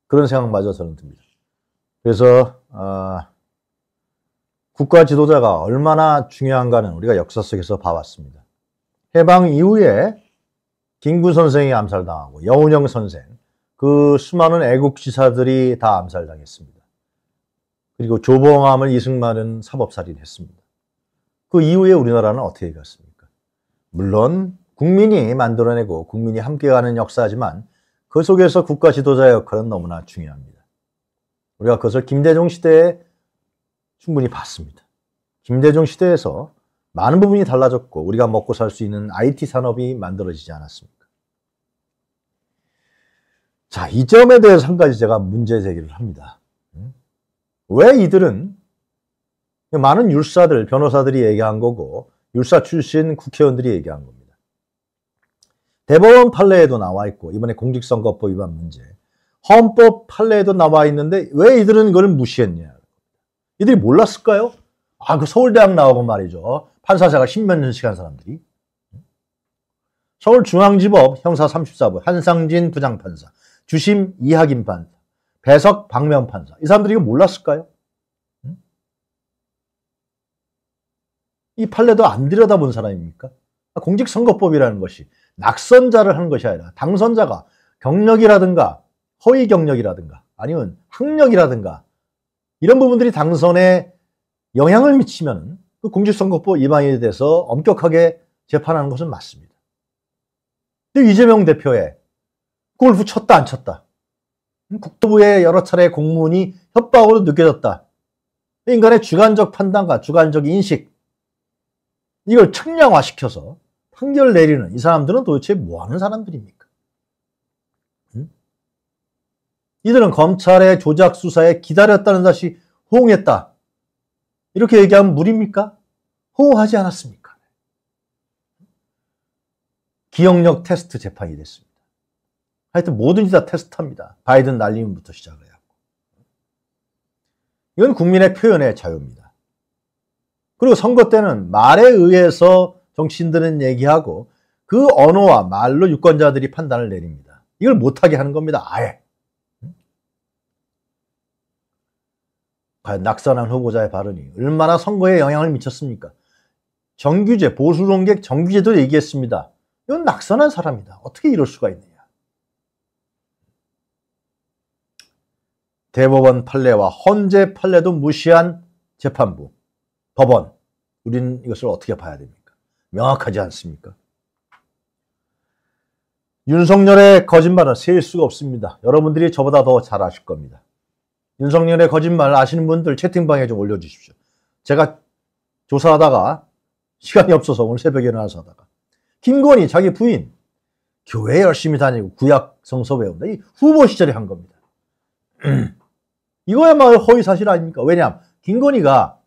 그런 생각마저 저는 듭니다. 그래서 어, 국가 지도자가 얼마나 중요한가는 우리가 역사 속에서 봐왔습니다. 해방 이후에 김구 선생이 암살당하고 여운형 선생, 그 수많은 애국지사들이 다 암살당했습니다. 그리고 조봉암을 이승만은 사법살인했습니다. 그 이후에 우리나라는 어떻게 갔습니까? 물론 국민이 만들어내고 국민이 함께 가는 역사지만 그 속에서 국가 지도자의 역할은 너무나 중요합니다. 우리가 그것을 김대중 시대에 충분히 봤습니다. 김대중 시대에서 많은 부분이 달라졌고 우리가 먹고 살 수 있는 IT 산업이 만들어지지 않았습니까? 자, 이 점에 대해서 한 가지 제가 문제 제기를 합니다. 왜 이들은 많은 율사들, 변호사들이 얘기한 거고 율사 출신 국회의원들이 얘기한 겁니다. 대법원 판례에도 나와 있고 이번에 공직선거법 위반 문제 헌법 판례에도 나와 있는데 왜 이들은 이걸 무시했냐 이들이 몰랐을까요? 아 그 서울대학 나오고 말이죠 판사자가 십몇 년씩 한 사람들이 서울중앙지법 형사 34부 한상진 부장판사 주심 이학인 판사 배석 박명 판사 이 사람들이 이거 몰랐을까요? 이 판례도 안 들여다본 사람입니까? 아, 공직선거법이라는 것이 낙선자를 하는 것이 아니라 당선자가 경력이라든가 허위 경력이라든가 아니면 학력이라든가 이런 부분들이 당선에 영향을 미치면 그 공직선거법 위반에 대해서 엄격하게 재판하는 것은 맞습니다. 근데 이재명 대표의 골프 쳤다 안 쳤다. 국토부의 여러 차례 공문이 협박으로 느껴졌다. 인간의 주관적 판단과 주관적 인식 이걸 청량화시켜서 판결 내리는 이 사람들은 도대체 뭐 하는 사람들입니까? 음? 이들은 검찰의 조작 수사에 기다렸다는 듯이 호응했다. 이렇게 얘기하면 무리입니까? 호응하지 않았습니까? 기억력 테스트 재판이 됐습니다. 하여튼 뭐든지 다 테스트합니다. 바이든 날림부터 시작을 해요. 이건 국민의 표현의 자유입니다. 그리고 선거 때는 말에 의해서 정치인들은 얘기하고 그 언어와 말로 유권자들이 판단을 내립니다. 이걸 못하게 하는 겁니다. 아예. 과연 낙선한 후보자의 발언이 얼마나 선거에 영향을 미쳤습니까? 정규제, 보수론객 정규제도 얘기했습니다. 이건 낙선한 사람이다. 어떻게 이럴 수가 있느냐. 대법원 판례와 헌재 판례도 무시한 재판부, 법원. 우린 이것을 어떻게 봐야 됩니까? 명확하지 않습니까? 윤석열의 거짓말은 셀 수가 없습니다. 여러분들이 저보다 더 잘 아실 겁니다. 윤석열의 거짓말 아시는 분들 채팅방에 좀 올려주십시오. 제가 조사하다가 시간이 없어서 오늘 새벽에 일어나서 하다가 김건희 자기 부인 교회 열심히 다니고 구약 성서 배운다. 이 후보 시절에 한 겁니다. 이거야말로 허위 사실 아닙니까? 왜냐하면 김건희가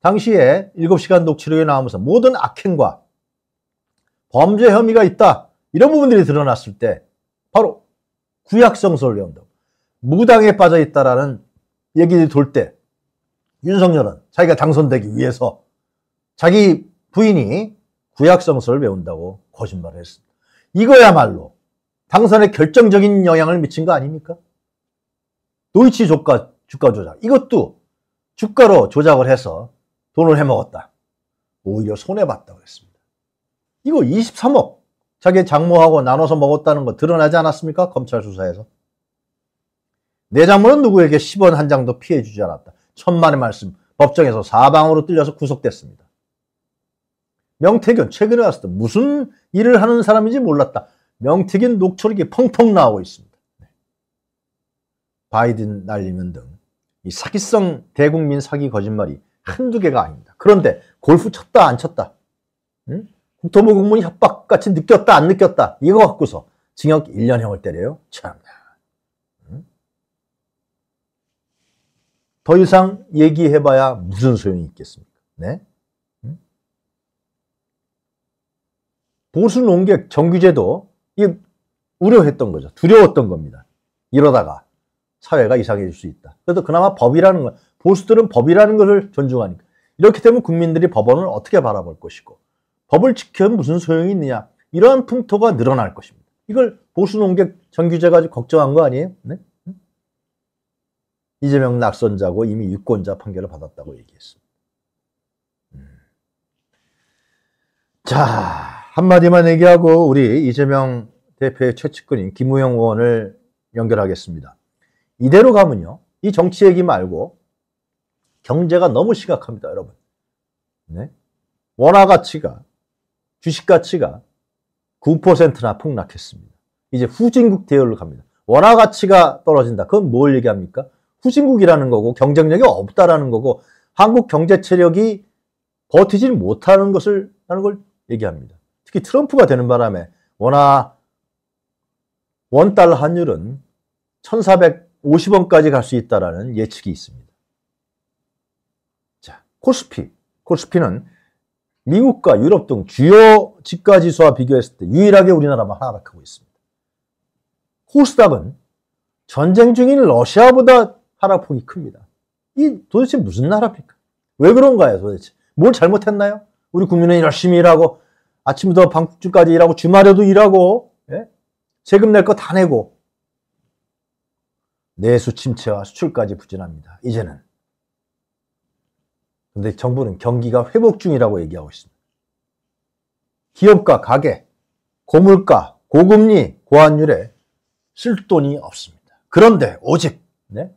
당시에 7시간 녹취록에 나오면서 모든 악행과 범죄 혐의가 있다. 이런 부분들이 드러났을 때 바로 구약성설 연동, 무당에 빠져 있다라는 얘기들이 돌때 윤석열은 자기가 당선되기 위해서 자기 부인이 구약성설을 배운다고 거짓말을 했습니다. 이거야말로 당선에 결정적인 영향을 미친 거 아닙니까? 노이치 주가, 주가 조작. 이것도 주가로 조작을 해서 돈을 해먹었다. 오히려 손해봤다고 했습니다. 이거 23억 자기 장모하고 나눠서 먹었다는 거 드러나지 않았습니까? 검찰 수사에서. 내 장모는 누구에게 10원 한 장도 피해주지 않았다. 천만의 말씀. 법정에서 사방으로 뚫려서 구속됐습니다. 명태균 최근에 왔을 때 무슨 일을 하는 사람인지 몰랐다. 명태균 녹초록이 펑펑 나오고 있습니다. 네. 바이든 날리면 등이 사기성 대국민 사기 거짓말이 한두 개가 아닙니다. 그런데 골프 쳤다 안 쳤다 응? 도모 공무원 협박같이 느꼈다 안 느꼈다 이거 갖고서 징역 1년형을 때려요? 참 더 이상 얘기해봐야 무슨 소용이 있겠습니까? 네? 보수 농객 정규제도 이 우려했던 거죠. 두려웠던 겁니다. 이러다가 사회가 이상해질 수 있다. 그래도 그나마 법이라는 거, 보수들은 법이라는 것을 존중하니까. 이렇게 되면 국민들이 법원을 어떻게 바라볼 것이고, 법을 지켜면 무슨 소용이 있느냐. 이러한 풍토가 늘어날 것입니다. 이걸 보수농객 전규제가 아주 걱정한 거 아니에요? 네? 이재명 낙선자고 이미 유권자 판결을 받았다고 얘기했습니다. 음. 자, 한마디만 얘기하고 우리 이재명 대표의 최측근인 김우영 의원을 연결하겠습니다. 이대로 가면요. 이 정치 얘기 말고 경제가 너무 심각합니다, 여러분. 네? 원화 가치가 주식 가치가 9%나 폭락했습니다. 이제 후진국 대열로 갑니다. 원화 가치가 떨어진다. 그건 뭘 얘기합니까? 후진국이라는 거고 경쟁력이 없다라는 거고 한국 경제 체력이 버티질 못하는 것을 하는 걸 얘기합니다. 특히 트럼프가 되는 바람에 원화 원달러 환율은 1450원까지 갈 수 있다라는 예측이 있습니다. 자, 코스피. 코스피는 미국과 유럽 등 주요 집가 지수와 비교했을 때 유일하게 우리나라만 하락하고 있습니다. 코스닥은 전쟁 중인 러시아보다 하락폭이 큽니다. 이 도대체 무슨 나라입니까? 왜 그런가요, 도대체? 뭘 잘못했나요? 우리 국민은 열심히 일하고 아침부터 방국주까지 일하고 주말에도 일하고 예? 세금 낼 거 다 내고 내수 침체와 수출까지 부진합니다. 이제는 근데 정부는 경기가 회복 중이라고 얘기하고 있습니다. 기업과 가게, 고물가, 고금리, 고환율에 쓸 돈이 없습니다. 그런데 오직 네?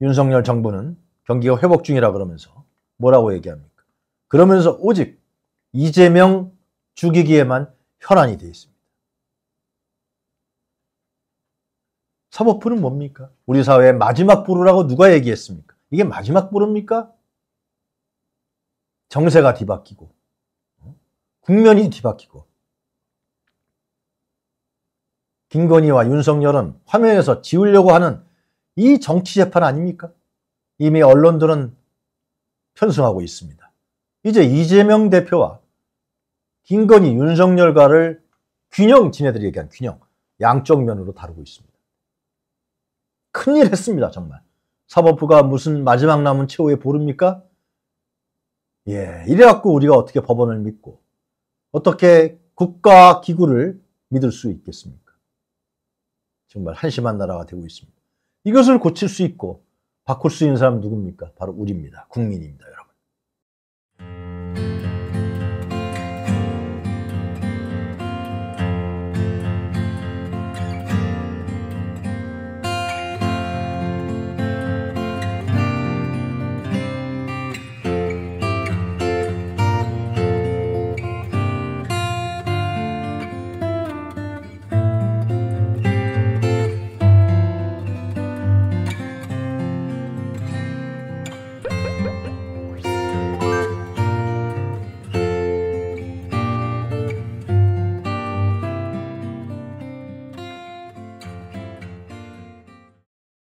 윤석열 정부는 경기가 회복 중이라 그러면서 뭐라고 얘기합니까? 그러면서 오직 이재명 죽이기에만 현안이 되어 있습니다. 사법부는 뭡니까? 우리 사회의 마지막 부르라고 누가 얘기했습니까? 이게 마지막 부릅니까? 정세가 뒤바뀌고 국면이 뒤바뀌고 김건희와 윤석열은 화면에서 지우려고 하는 이 정치 재판 아닙니까? 이미 언론들은 편승하고 있습니다. 이제 이재명 대표와 김건희, 윤석열과를 균형, 지네들이 얘기한 균형, 양쪽 면으로 다루고 있습니다. 큰일 했습니다, 정말. 사법부가 무슨 마지막 남은 최후의 보릅니까? 예, 이래갖고 우리가 어떻게 법원을 믿고 어떻게 국가 기구를 믿을 수 있겠습니까? 정말 한심한 나라가 되고 있습니다. 이것을 고칠 수 있고 바꿀 수 있는 사람 누굽니까? 바로 우리입니다. 국민입니다, 여러분.